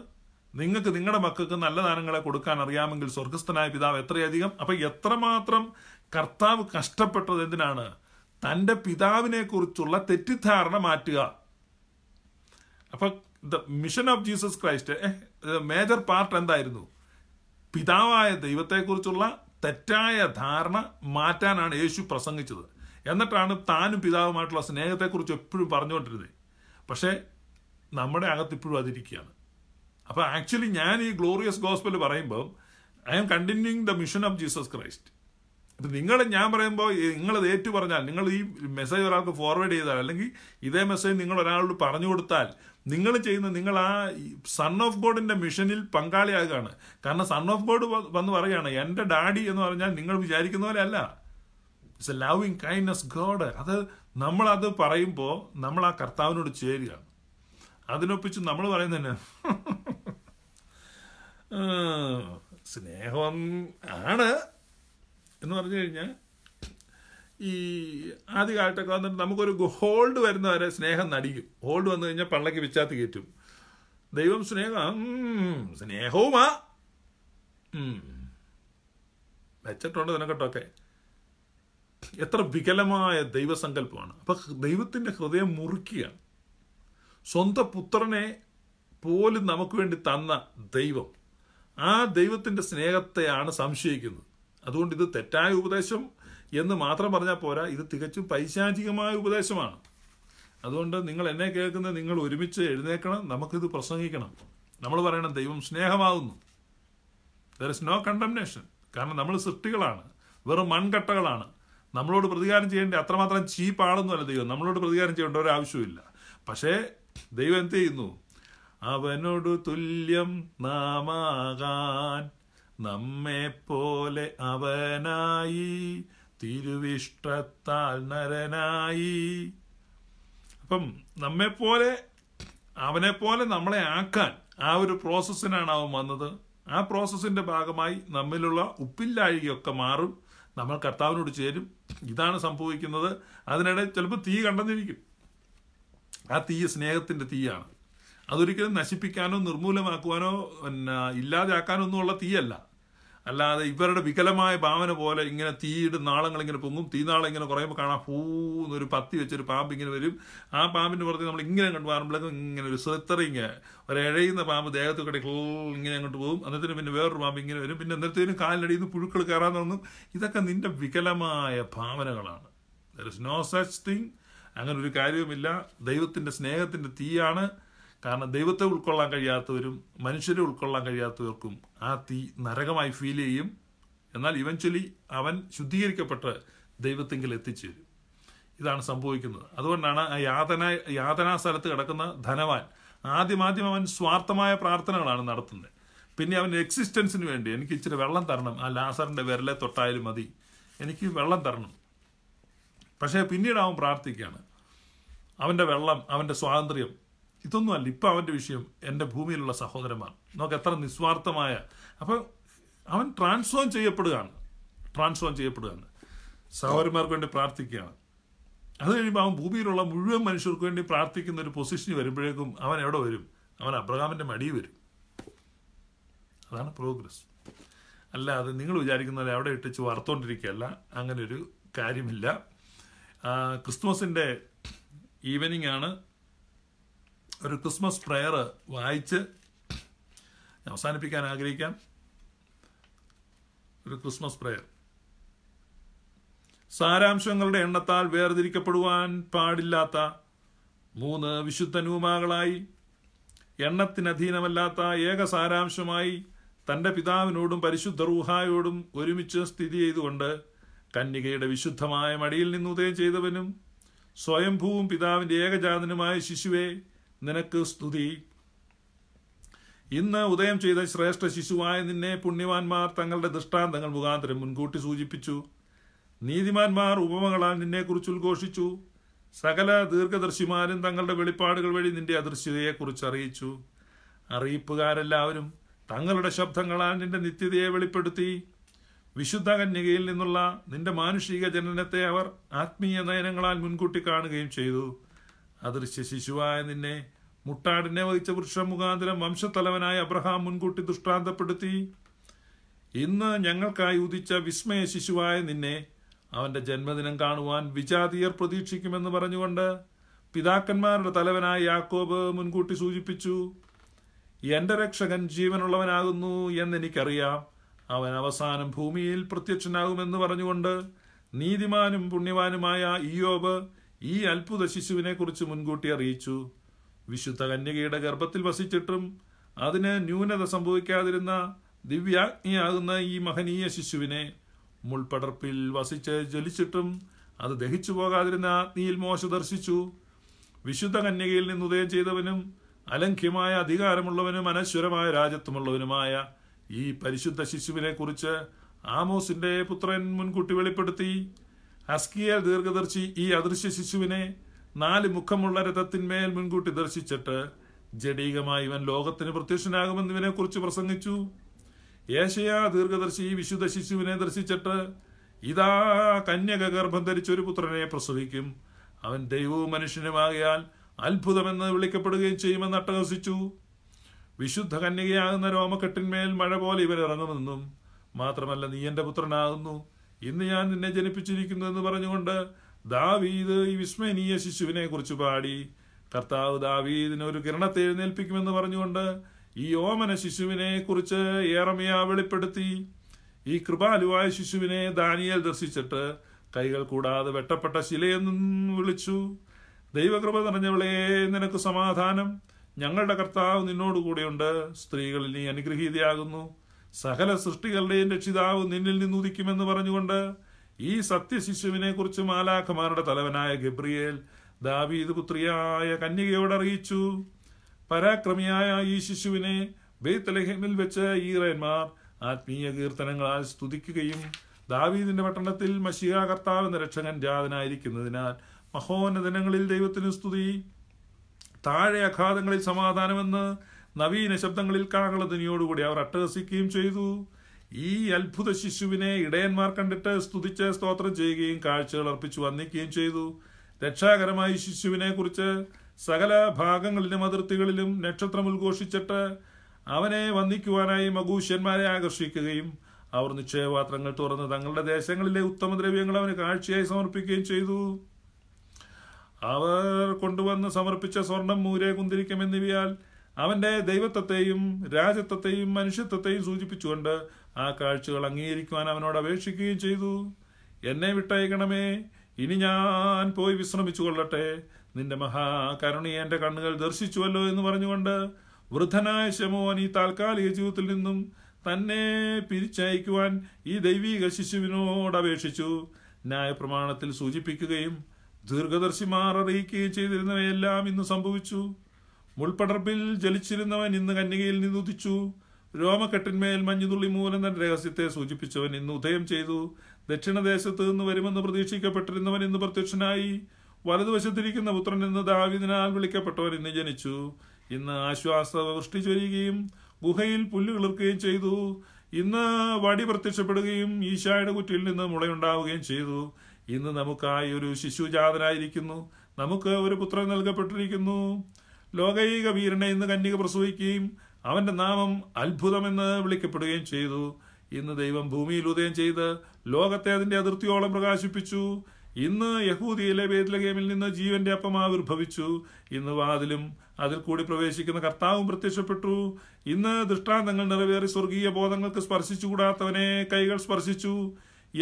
നിങ്ങൾക്ക് നിങ്ങളുടെ മക്കൾക്ക് നല്ല ദാനങ്ങളെ കൊടുക്കാൻ അറിയാമെങ്കിൽ സ്വർഗസ്ഥനായ പിതാവ് എത്രയധികം അപ്പം എത്രമാത്രം കർത്താവ് കഷ്ടപ്പെട്ടത് എന്തിനാണ് തൻ്റെ പിതാവിനെക്കുറിച്ചുള്ള തെറ്റിദ്ധാരണ മാറ്റുക അപ്പൊ the mission of Jesus Christ major part എന്തായിരുന്നു പിതാവായ ദൈവത്തെക്കുറിച്ചുള്ള തെറ്റായ ധാരണ മാറ്റാനാണ് യേശു പ്രസംഗിച്ചത് എന്നിട്ടാണ് താനും പിതാവുമായിട്ടുള്ള സ്നേഹത്തെക്കുറിച്ച് എപ്പോഴും പറഞ്ഞുകൊണ്ടിരുന്നത് പക്ഷേ നമ്മുടെ അകത്ത് ഇപ്പോഴും അതിരിക്കുകയാണ് അപ്പോൾ ആക്ച്വലി ഞാൻ ഈ ഗ്ലോറിയസ് ഗോസ്പൽ പറയുമ്പോൾ I am continuing the mission of Jesus Christ അപ്പം നിങ്ങൾ ഞാൻ പറയുമ്പോൾ നിങ്ങളത് ഏറ്റു പറഞ്ഞാൽ നിങ്ങൾ ഈ മെസ്സേജ് ഒരാൾക്ക് ഫോർവേഡ് ചെയ്താൽ അല്ലെങ്കിൽ ഇതേ മെസ്സേജ് നിങ്ങൾ ഒരാളോട് പറഞ്ഞു കൊടുത്താൽ നിങ്ങൾ ചെയ്യുന്ന നിങ്ങൾ ആ സൺ ഓഫ് ഗോഡിന്റെ മിഷനിൽ പങ്കാളിയാകുകയാണ് കാരണം സൺ ഓഫ് ഗോഡ് വന്ന് പറയുകയാണ് എൻ്റെ ഡാഡി എന്ന് പറഞ്ഞാൽ നിങ്ങൾ വിചാരിക്കുന്ന പോലെ അല്ല it's a loving kindness God അത് നമ്മളത് പറയുമ്പോൾ നമ്മൾ ആ കർത്താവിനോട് ചേരുക അതിനൊപ്പിച്ച് നമ്മൾ പറയുന്നതന്നെ സ്നേഹം ആണ് എന്ന് പറഞ്ഞു കഴിഞ്ഞാൽ ഈ ആദ്യ കാലത്തൊക്കെ വന്നിട്ട് നമുക്കൊരു ഹോൾഡ് വരുന്നവരെ സ്നേഹം നടിക്കും ഹോൾഡ് വന്നു കഴിഞ്ഞാൽ പള്ളക്ക് പിച്ചാത്ത് കയറ്റും ദൈവം സ്നേഹം സ്നേഹവുമാ വെച്ചിട്ടുണ്ട് നിനക്കട്ടൊക്കെ എത്ര വികലമായ ദൈവസങ്കല്പമാണ് അപ്പം ദൈവത്തിൻ്റെ ഹൃദയം മുറിക്കുകയാണ് സ്വന്തം പുത്രനെ പോലും നമുക്ക് വേണ്ടി തന്ന ദൈവം ആ ദൈവത്തിൻ്റെ സ്നേഹത്തെയാണ് സംശയിക്കുന്നത് അതുകൊണ്ട് ഇത് തെറ്റായ ഉപദേശം എന്ന് മാത്രം പറഞ്ഞാൽ പോരാ ഇത് തികച്ചും പൈശാചികമായ ഉപദേശമാണ് അതുകൊണ്ട് നിങ്ങൾ എന്നെ കേൾക്കുന്ന നിങ്ങൾ ഒരുമിച്ച് എഴുന്നേക്കണം നമുക്കിത് പ്രസംഗിക്കണം നമ്മൾ പറയണം ദൈവം സ്നേഹമാകുന്നു ദർ ഇസ് നോ കണ്ടംനേഷൻ കാരണം നമ്മൾ സൃഷ്ടികളാണ് വെറും മൺകട്ടകളാണ് നമ്മളോട് പ്രതികാരം ചെയ്യേണ്ട അത്രമാത്രം അല്ല ദൈവം നമ്മളോട് പ്രതികാരം ചെയ്യേണ്ട ഒരാവശ്യമില്ല പക്ഷേ ദൈവം എന്ത് ചെയ്യുന്നു അവനോട് തുല്യം നാമാകാൻ നമ്മെ പോലെ അവനായി തിരുവിഷ്ടത്താൽ നരനായി അപ്പം നമ്മെപ്പോലെ അവനെപ്പോലെ നമ്മളെ ആക്കാൻ ആ ഒരു പ്രോസസ്സിനാണ് അവൻ വന്നത് ആ പ്രോസസ്സിൻ്റെ ഭാഗമായി നമ്മിലുള്ള ഉപ്പില്ലാഴികയൊക്കെ മാറും നമ്മൾ കർത്താവിനോട് ചേരും ഇതാണ് സംഭവിക്കുന്നത് അതിനിടെ ചിലപ്പോൾ തീ കണ്ടെന്നിരിക്കും ആ തീ സ്നേഹത്തിൻ്റെ തീയാണ് അതൊരിക്കലും നശിപ്പിക്കാനോ നിർമൂലമാക്കുവാനോ പിന്നെ ഇല്ലാതാക്കാനോ ഒന്നുമുള്ള തീയല്ല അല്ലാതെ ഇവരുടെ വികലമായ ഭാവന പോലെ ഇങ്ങനെ തീയുടെ നാളങ്ങൾ ഇങ്ങനെ പൊങ്ങും തീനാളം ഇങ്ങനെ കുറയുമ്പോൾ കാണാം ഹൂന്നൊരു പത്തി വെച്ചൊരു പാമ്പ് ഇങ്ങനെ വരും ആ പാമ്പിൻ്റെ പുറത്ത് നമ്മൾ ഇങ്ങനെ അങ്ങോട്ട് മാറുമ്പോഴേക്കും ഇങ്ങനെ ഒരു സ്ലിത്തറിങ് ഒരഴയുന്ന പാമ്പ് ദേഹത്തു കടയിൽ ഇങ്ങനെ അങ്ങോട്ട് പോകും അന്നത്തിന് പിന്നെ വേറൊരു പാമ്പ് ഇങ്ങനെ വരും പിന്നെ അന്നത്തേനും കാലിനടിയിൽ നിന്ന് പുഴുക്കൾ കയറാൻ തോന്നും ഇതൊക്കെ നിന്റെ വികലമായ ഭാവനകളാണ് there is no such thing അങ്ങനെ ഒരു കാര്യവുമില്ല ദൈവത്തിൻ്റെ സ്നേഹത്തിൻ്റെ തീയാണ് കാരണം ദൈവത്തെ ഉൾക്കൊള്ളാൻ കഴിയാത്തവരും മനുഷ്യരെ ഉൾക്കൊള്ളാൻ കഴിയാത്തവർക്കും ആ തീ നരകമായി ഫീൽ ചെയ്യും എന്നാൽ ഇവൻച്വലി അവൻ ശുദ്ധീകരിക്കപ്പെട്ട് ദൈവത്തെങ്കിൽ എത്തിച്ചേരും ഇതാണ് സംഭവിക്കുന്നത് അതുകൊണ്ടാണ് ആ യാതന യാതനാ സ്ഥലത്ത് കിടക്കുന്ന ധനവാൻ ആദ്യമാദ്യം അവൻ സ്വാർത്ഥമായ പ്രാർത്ഥനകളാണ് നടത്തുന്നത് പിന്നെ അവൻ്റെ എക്സിസ്റ്റൻസിന് വേണ്ടി എനിക്ക് ഇച്ചിരി വെള്ളം തരണം ആ ലാസറിൻ്റെ വിരലെ തൊട്ടായാലും മതി എനിക്ക് വെള്ളം തരണം പക്ഷേ പിന്നീട് അവൻ പ്രാർത്ഥിക്കുകയാണ് അവൻ്റെ വെള്ളം അവൻ്റെ സ്വാതന്ത്ര്യം ഇതൊന്നുമല്ല ഇപ്പം അവൻ്റെ വിഷയം എൻ്റെ ഭൂമിയിലുള്ള സഹോദരന്മാർ നോക്ക് എത്ര നിസ്വാർത്ഥമായ അപ്പോൾ അവൻ ട്രാൻസ്ഫോം ചെയ്യപ്പെടുകയാണ് ട്രാൻസ്ഫോം ചെയ്യപ്പെടുകയാണ് സഹോദരന്മാർക്ക് വേണ്ടി പ്രാർത്ഥിക്കുകയാണ് അത് കഴിയുമ്പോൾ അവൻ ഭൂമിയിലുള്ള മുഴുവൻ മനുഷ്യർക്ക് വേണ്ടി പ്രാർത്ഥിക്കുന്ന ഒരു പൊസിഷന് വരുമ്പോഴേക്കും അവൻ എവിടെ വരും അവൻ അബ്രഹാമിൻ്റെ മടി വരും അതാണ് പ്രോഗ്രസ് അല്ലാതെ നിങ്ങൾ വിചാരിക്കുന്നത് അവിടെ ഇട്ടിച്ച് വറുത്തോണ്ടിരിക്കുകയല്ല അങ്ങനെ ഒരു കാര്യമില്ല ക്രിസ്മസിൻ്റെ ഈവനിങ് ആണ് ഒരു ക്രിസ്മസ് പ്രെയർ വായിച്ച് അവസാനിപ്പിക്കാൻ ആഗ്രഹിക്കാം ഒരു ക്രിസ്മസ് പ്രെയർ സാരാംശങ്ങളുടെ എണ്ണത്താൽ വേർതിരിക്കപ്പെടുവാൻ പാടില്ലാത്ത മൂന്ന് വിശുദ്ധ നൂമാകളായി എണ്ണത്തിനധീനമല്ലാത്ത ഏക സാരാംശമായി തൻ്റെ പിതാവിനോടും പരിശുദ്ധ റൂഹായോടും ഒരുമിച്ച് സ്ഥിതി ചെയ്തുകൊണ്ട് കന്യകയുടെ വിശുദ്ധമായ മടിയിൽ നിന്നുദയം ചെയ്തവനും സ്വയംഭൂവും പിതാവിൻ്റെ ഏകജാതനുമായ ശിശുവെ നിനക്ക് സ്തുതി ഇന്ന് ഉദയം ചെയ്ത ശ്രേഷ്ഠ ശിശുവായ നിന്നെ പുണ്യവാന്മാർ തങ്ങളുടെ ദൃഷ്ടാന്തങ്ങൾ മുഖാന്തരം മുൻകൂട്ടി സൂചിപ്പിച്ചു നീതിമാന്മാർ ഉപമകളാൽ നിന്നെക്കുറിച്ച് ഉദ്ഘോഷിച്ചു സകല ദീർഘദർശിമാരും തങ്ങളുടെ വെളിപ്പാടുകൾ വഴി നിന്റെ അദൃശ്യതയെക്കുറിച്ച് അറിയിച്ചു അറിയിപ്പുകാരെല്ലാവരും തങ്ങളുടെ ശബ്ദങ്ങളാൽ നിന്റെ നിത്യതയെ വെളിപ്പെടുത്തി വിശുദ്ധ കന്യകയിൽ നിന്നുള്ള നിന്റെ മാനുഷിക ജനനത്തെ അവർ ആത്മീയ നയനങ്ങളാൽ മുൻകൂട്ടി കാണുകയും ചെയ്തു അദൃശ്യ ശിശുവായ നിന്നെ മുട്ടാടിനെ വഹിച്ച വൃക്ഷം മുഖാന്തരം വംശത്തലവനായ അബ്രഹാം മുൻകൂട്ടി ദുഷ്ടാന്തപ്പെടുത്തി ഇന്ന് ഞങ്ങൾക്കായി ഉദിച്ച വിസ്മയ ശിശുവായ നിന്നെ അവന്റെ ജന്മദിനം കാണുവാൻ വിജാതീയർ പ്രതീക്ഷിക്കുമെന്ന് പറഞ്ഞുകൊണ്ട് പിതാക്കന്മാരുടെ തലവനായ യാക്കോബ് മുൻകൂട്ടി സൂചിപ്പിച്ചു എന്റെ രക്ഷകൻ ജീവനുള്ളവനാകുന്നു എന്നെനിക്കറിയാം അവൻ അവസാനം ഭൂമിയിൽ പ്രത്യക്ഷനാകുമെന്ന് പറഞ്ഞുകൊണ്ട് നീതിമാനും പുണ്യവാനുമായ ഇയോബ് ഈ അത്ഭുത കുറിച്ച് മുൻകൂട്ടി അറിയിച്ചു വിശുദ്ധ കന്യകയുടെ ഗർഭത്തിൽ വസിച്ചിട്ടും അതിന് ന്യൂനത സംഭവിക്കാതിരുന്ന ദിവ്യാഗ്നിയാകുന്ന ഈ മഹനീയ ശിശുവിനെ മുൾപടർപ്പിൽ വസിച്ച് ജ്വലിച്ചിട്ടും അത് ദഹിച്ചു പോകാതിരുന്ന ആത്മീയിൽ മോശ ദർശിച്ചു വിശുദ്ധ കന്യകയിൽ നിന്ന് ഉദയം ചെയ്തവനും അലംഘ്യമായ അധികാരമുള്ളവനും അനശ്വരമായ രാജ്യത്വമുള്ളവനുമായ ഈ പരിശുദ്ധ ശിശുവിനെക്കുറിച്ച് ആമോസിന്റെ പുത്രൻ മുൻകൂട്ടി വെളിപ്പെടുത്തി അസ്കിയേൽ ദീർഘദർശി ഈ അദൃശ്യ ശിശുവിനെ നാല് മുഖമുള്ള രഥത്തിന്മേൽ മുൻകൂട്ടി ദർശിച്ചിട്ട് ജഡീകമായി ഇവൻ ലോകത്തിന് പ്രത്യക്ഷനാകുമെന്ന് ഇവനെക്കുറിച്ച് പ്രസംഗിച്ചു ഏഷയാ ദീർഘദർശി ഈ വിശുദ്ധ ശിശുവിനെ ദർശിച്ചിട്ട് ഇതാ കന്യക ഗർഭം ധരിച്ച ഒരു പുത്രനെ പ്രസവിക്കും അവൻ ദൈവവും മനുഷ്യനുമാകിയാൽ അത്ഭുതമെന്ന് വിളിക്കപ്പെടുകയും ചെയ്യുമെന്ന് അട്ടഹസിച്ചു വിശുദ്ധ കന്യകയാകുന്ന രോമക്കെട്ടിന്മേൽ മഴ പോലെ ഇവൻ ഇറങ്ങുമെന്നും മാത്രമല്ല നീ എന്റെ പുത്രനാകുന്നു ഇന്ന് ഞാൻ നിന്നെ ജനിപ്പിച്ചിരിക്കുന്നു എന്ന് പറഞ്ഞുകൊണ്ട് ദാവീദ് ഈ വിസ്മയനീയ ശിശുവിനെ കുറിച്ച് പാടി കർത്താവ് ദാവീദിനെ ഒരു കിരണത്തെ എഴുന്നേൽപ്പിക്കുമെന്ന് പറഞ്ഞുകൊണ്ട് ഈ ഓമന ശിശുവിനെ കുറിച്ച് ഏറമയ വെളിപ്പെടുത്തി ഈ കൃപാലുവായ ശിശുവിനെ ദാനിയൽ ദർശിച്ചിട്ട് കൈകൾ കൂടാതെ വെട്ടപ്പെട്ട ശിലയെന്നും വിളിച്ചു ദൈവകൃപ നിറഞ്ഞവളെ നിനക്ക് സമാധാനം ഞങ്ങളുടെ കർത്താവ് നിന്നോടുകൂടെയുണ്ട് സ്ത്രീകളിൽ നീ അനുഗ്രഹീതയാകുന്നു സകല സൃഷ്ടികളുടെയും രക്ഷിതാവ് നിന്നിൽ നിന്നുദിക്കുമെന്ന് പറഞ്ഞുകൊണ്ട് ഈ സത്യശിശുവിനെ കുറിച്ച് മാലാഖമാരുടെ തലവനായ ഗബ്രിയേൽ ദാവീദ് പുത്രിയായ കന്യകയോട് അറിയിച്ചു പരാക്രമിയായ ഈ ശിശുവിനെ ബെയ്ത്തലഹമിൽ വെച്ച് ഈറയന്മാർ ആത്മീയ കീർത്തനങ്ങളാൽ സ്തുതിക്കുകയും ദാവീദിന്റെ പട്ടണത്തിൽ മഷിയ കർത്താവ് എന്ന രക്ഷകൻ ജാതനായിരിക്കുന്നതിനാൽ മഹോന്നതനങ്ങളിൽ ദൈവത്തിന് സ്തുതി താഴെ അഘാതങ്ങളിൽ സമാധാനമെന്ന് നവീന ശബ്ദങ്ങളിൽ കാഹളധ്വനിയോടുകൂടി അവർ അട്ടഹസിക്കുകയും ചെയ്തു ഈ അത്ഭുത ശിശുവിനെ ഇടയന്മാർ കണ്ടിട്ട് സ്തുതിച്ച് സ്തോത്രം ചെയ്യുകയും കാഴ്ചകൾ അർപ്പിച്ചു വന്നിക്കുകയും ചെയ്തു രക്ഷാകരമായി ശിശുവിനെ കുറിച്ച് സകല ഭാഗങ്ങളിലും അതിർത്തികളിലും നക്ഷത്രം ഉദ്ഘോഷിച്ചിട്ട് അവനെ വന്ദിക്കുവാനായി മഗൂഷ്യന്മാരെ ആകർഷിക്കുകയും അവർ നിശ്ചയപാത്രങ്ങൾ തുറന്ന് തങ്ങളുടെ ദേശങ്ങളിലെ ദ്രവ്യങ്ങൾ അവന് കാഴ്ചയായി സമർപ്പിക്കുകയും ചെയ്തു അവർ കൊണ്ടുവന്ന് സമർപ്പിച്ച സ്വർണം മൂരെ കുന്തിരിക്കം എന്നിവയാൽ അവൻ്റെ ദൈവത്വത്തെയും രാജത്വത്തെയും മനുഷ്യത്വത്തെയും സൂചിപ്പിച്ചുകൊണ്ട് ആ കാഴ്ചകൾ അംഗീകരിക്കുവാൻ അവനോട് അപേക്ഷിക്കുകയും ചെയ്തു എന്നെ വിട്ടയക്കണമേ ഇനി ഞാൻ പോയി വിശ്രമിച്ചു കൊള്ളട്ടെ നിന്റെ മഹാകരുണി എൻ്റെ കണ്ണുകൾ ദർശിച്ചുവല്ലോ എന്ന് പറഞ്ഞുകൊണ്ട് വൃദ്ധനായ ശമോൻ ഈ താൽക്കാലിക ജീവിതത്തിൽ നിന്നും തന്നെ പിരിച്ചയക്കുവാൻ ഈ ദൈവീക ശിശുവിനോട് അപേക്ഷിച്ചു ന്യായപ്രമാണത്തിൽ സൂചിപ്പിക്കുകയും ദീർഘദർശിമാർ അറിയിക്കുകയും ചെയ്തിരുന്നവയെല്ലാം ഇന്ന് സംഭവിച്ചു മുൾപടർപ്പിൽ ജലിച്ചിരുന്നവൻ ഇന്ന് കന്യകയിൽ നിന്ന് ഉദിച്ചു രോമക്കെട്ടിന്മേൽ മഞ്ഞുതുള്ളി മൂലം തന്റെ രഹസ്യത്തെ സൂചിപ്പിച്ചവൻ ഇന്ന് ഉദയം ചെയ്തു ദക്ഷിണദേശത്ത് നിന്ന് വരുമെന്ന് പ്രതീക്ഷിക്കപ്പെട്ടിരുന്നവൻ ഇന്ന് പ്രത്യക്ഷനായി വലതുവശത്തിരിക്കുന്ന പുത്രൻ ഇന്ന് ദാവിദിനാൽ വിളിക്കപ്പെട്ടവൻ ഇന്ന് ജനിച്ചു ഇന്ന് ആശ്വാസ വൃഷ്ടി ചൊരിയുകയും ഗുഹയിൽ പുല്ല് കിളിർക്കുകയും ചെയ്തു ഇന്ന് വടി പ്രത്യക്ഷപ്പെടുകയും ഈശായുടെ കുറ്റിയിൽ നിന്ന് മുളയുണ്ടാവുകയും ചെയ്തു ഇന്ന് നമുക്കായി ഒരു ശിശുജാതനായിരിക്കുന്നു നമുക്ക് ഒരു പുത്രൻ നൽകപ്പെട്ടിരിക്കുന്നു ലോകൈക വീരനെ ഇന്ന് കന്യക പ്രസവിക്കുകയും അവന്റെ നാമം അത്ഭുതമെന്ന് വിളിക്കപ്പെടുകയും ചെയ്തു ഇന്ന് ദൈവം ഭൂമിയിൽ ഉദയം ചെയ്ത് ലോകത്തെ അതിന്റെ അതിർത്തിയോളം പ്രകാശിപ്പിച്ചു ഇന്ന് യഹൂദിയിലെ ബേദ്ലഗേമിൽ നിന്ന് ജീവന്റെ അപ്പം ആവിർഭവിച്ചു ഇന്ന് വാതിലും അതിൽ കൂടി പ്രവേശിക്കുന്ന കർത്താവും പ്രത്യക്ഷപ്പെട്ടു ഇന്ന് ദൃഷ്ടാന്തങ്ങൾ നിറവേറി സ്വർഗീയ ബോധങ്ങൾക്ക് സ്പർശിച്ചുകൂടാത്തവനെ കൈകൾ സ്പർശിച്ചു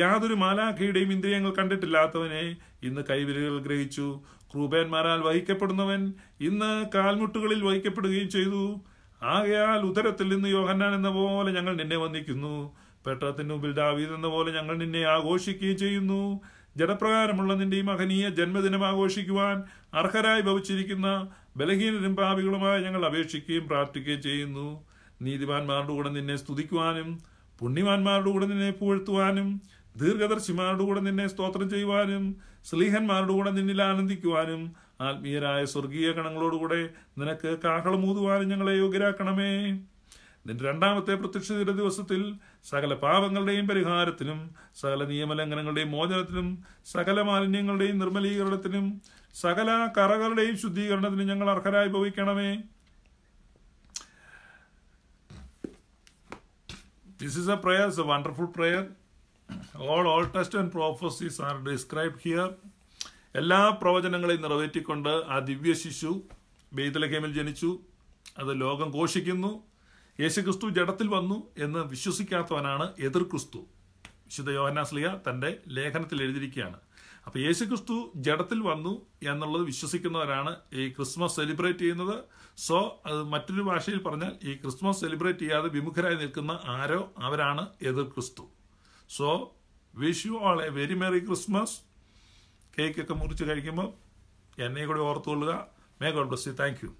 യാതൊരു മാലാഖയുടെയും ഇന്ദ്രിയങ്ങൾ കണ്ടിട്ടില്ലാത്തവനെ ഇന്ന് കൈവിരലുകൾ ഗ്രഹിച്ചു ക്രൂപേന്മാരാൽ വഹിക്കപ്പെടുന്നവൻ ഇന്ന് കാൽമുട്ടുകളിൽ വഹിക്കപ്പെടുകയും ചെയ്തു ആകയാൽ ഉദരത്തിൽ നിന്ന് യോഹന്നാൻ എന്ന പോലെ ഞങ്ങൾ നിന്നെ വന്നിക്കുന്നു പെട്ടത്തിന് മുമ്പിൽ ദാവീദ് എന്ന പോലെ ഞങ്ങൾ നിന്നെ ആഘോഷിക്കുകയും ചെയ്യുന്നു ജനപ്രകാരമുള്ള നിന്റെ ഈ മഹനീയ ജന്മദിനം ആഘോഷിക്കുവാൻ അർഹരായി ഭവിച്ചിരിക്കുന്ന ബലഹീനരും പാപികളുമായി ഞങ്ങൾ അപേക്ഷിക്കുകയും പ്രാർത്ഥിക്കുകയും ചെയ്യുന്നു നീതിമാന്മാരുടെ കൂടെ നിന്നെ സ്തുതിക്കുവാനും പുണ്യവാന്മാരുടെ കൂടെ നിന്നെ പുകഴ്ത്തുവാനും ദീർഘദർശിമാരുടെ കൂടെ നിന്നെ സ്തോത്രം ചെയ്യുവാനും സ്ലീഹന്മാരുടെ കൂടെ നിന്നിൽ ആനന്ദിക്കുവാനും ആത്മീയരായ സ്വർഗീയ ഗണങ്ങളോടുകൂടെ നിനക്ക് കാഹളമൂതുവാനും ഞങ്ങളെ യോഗ്യരാക്കണമേ നിന്റെ രണ്ടാമത്തെ പ്രത്യക്ഷതയുടെ ദിവസത്തിൽ സകല പാപങ്ങളുടെയും പരിഹാരത്തിനും സകല നിയമലംഘനങ്ങളുടെയും മോചനത്തിനും സകല മാലിന്യങ്ങളുടെയും നിർമ്മലീകരണത്തിനും സകല കറകളുടെയും ശുദ്ധീകരണത്തിനും ഞങ്ങൾ അർഹരായി ഭവിക്കണമേ this is a prayer is a wonderful prayer all all test and prophecies are describe here എല്ലാ പ്രവചനങ്ങളെയും നിറവേറ്റിക്കൊണ്ട് ആ ദിവ്യ ശിശു ബെയ്തലഹേമിൽ ജനിച്ചു അത് ലോകം ഘോഷിക്കുന്നു യേശു ക്രിസ്തു ജഡത്തിൽ വന്നു എന്ന് വിശ്വസിക്കാത്തവനാണ് എതിർ ക്രിസ്തു വിശുദ്ധ യോഹനാസ്ലിയ തൻ്റെ ലേഖനത്തിൽ എഴുതിയിരിക്കുകയാണ് അപ്പോൾ ക്രിസ്തു ജഡത്തിൽ വന്നു എന്നുള്ളത് വിശ്വസിക്കുന്നവരാണ് ഈ ക്രിസ്മസ് സെലിബ്രേറ്റ് ചെയ്യുന്നത് സോ അത് മറ്റൊരു ഭാഷയിൽ പറഞ്ഞാൽ ഈ ക്രിസ്മസ് സെലിബ്രേറ്റ് ചെയ്യാതെ വിമുഖരായി നിൽക്കുന്ന ആരോ അവരാണ് എതിർ ക്രിസ്തു so wish you all a very merry Christmas കേക്കൊക്കെ മുറിച്ച് കഴിക്കുമ്പോൾ എന്നെ കൂടി ഓർത്തുകൊള്ളുക may God bless you thank U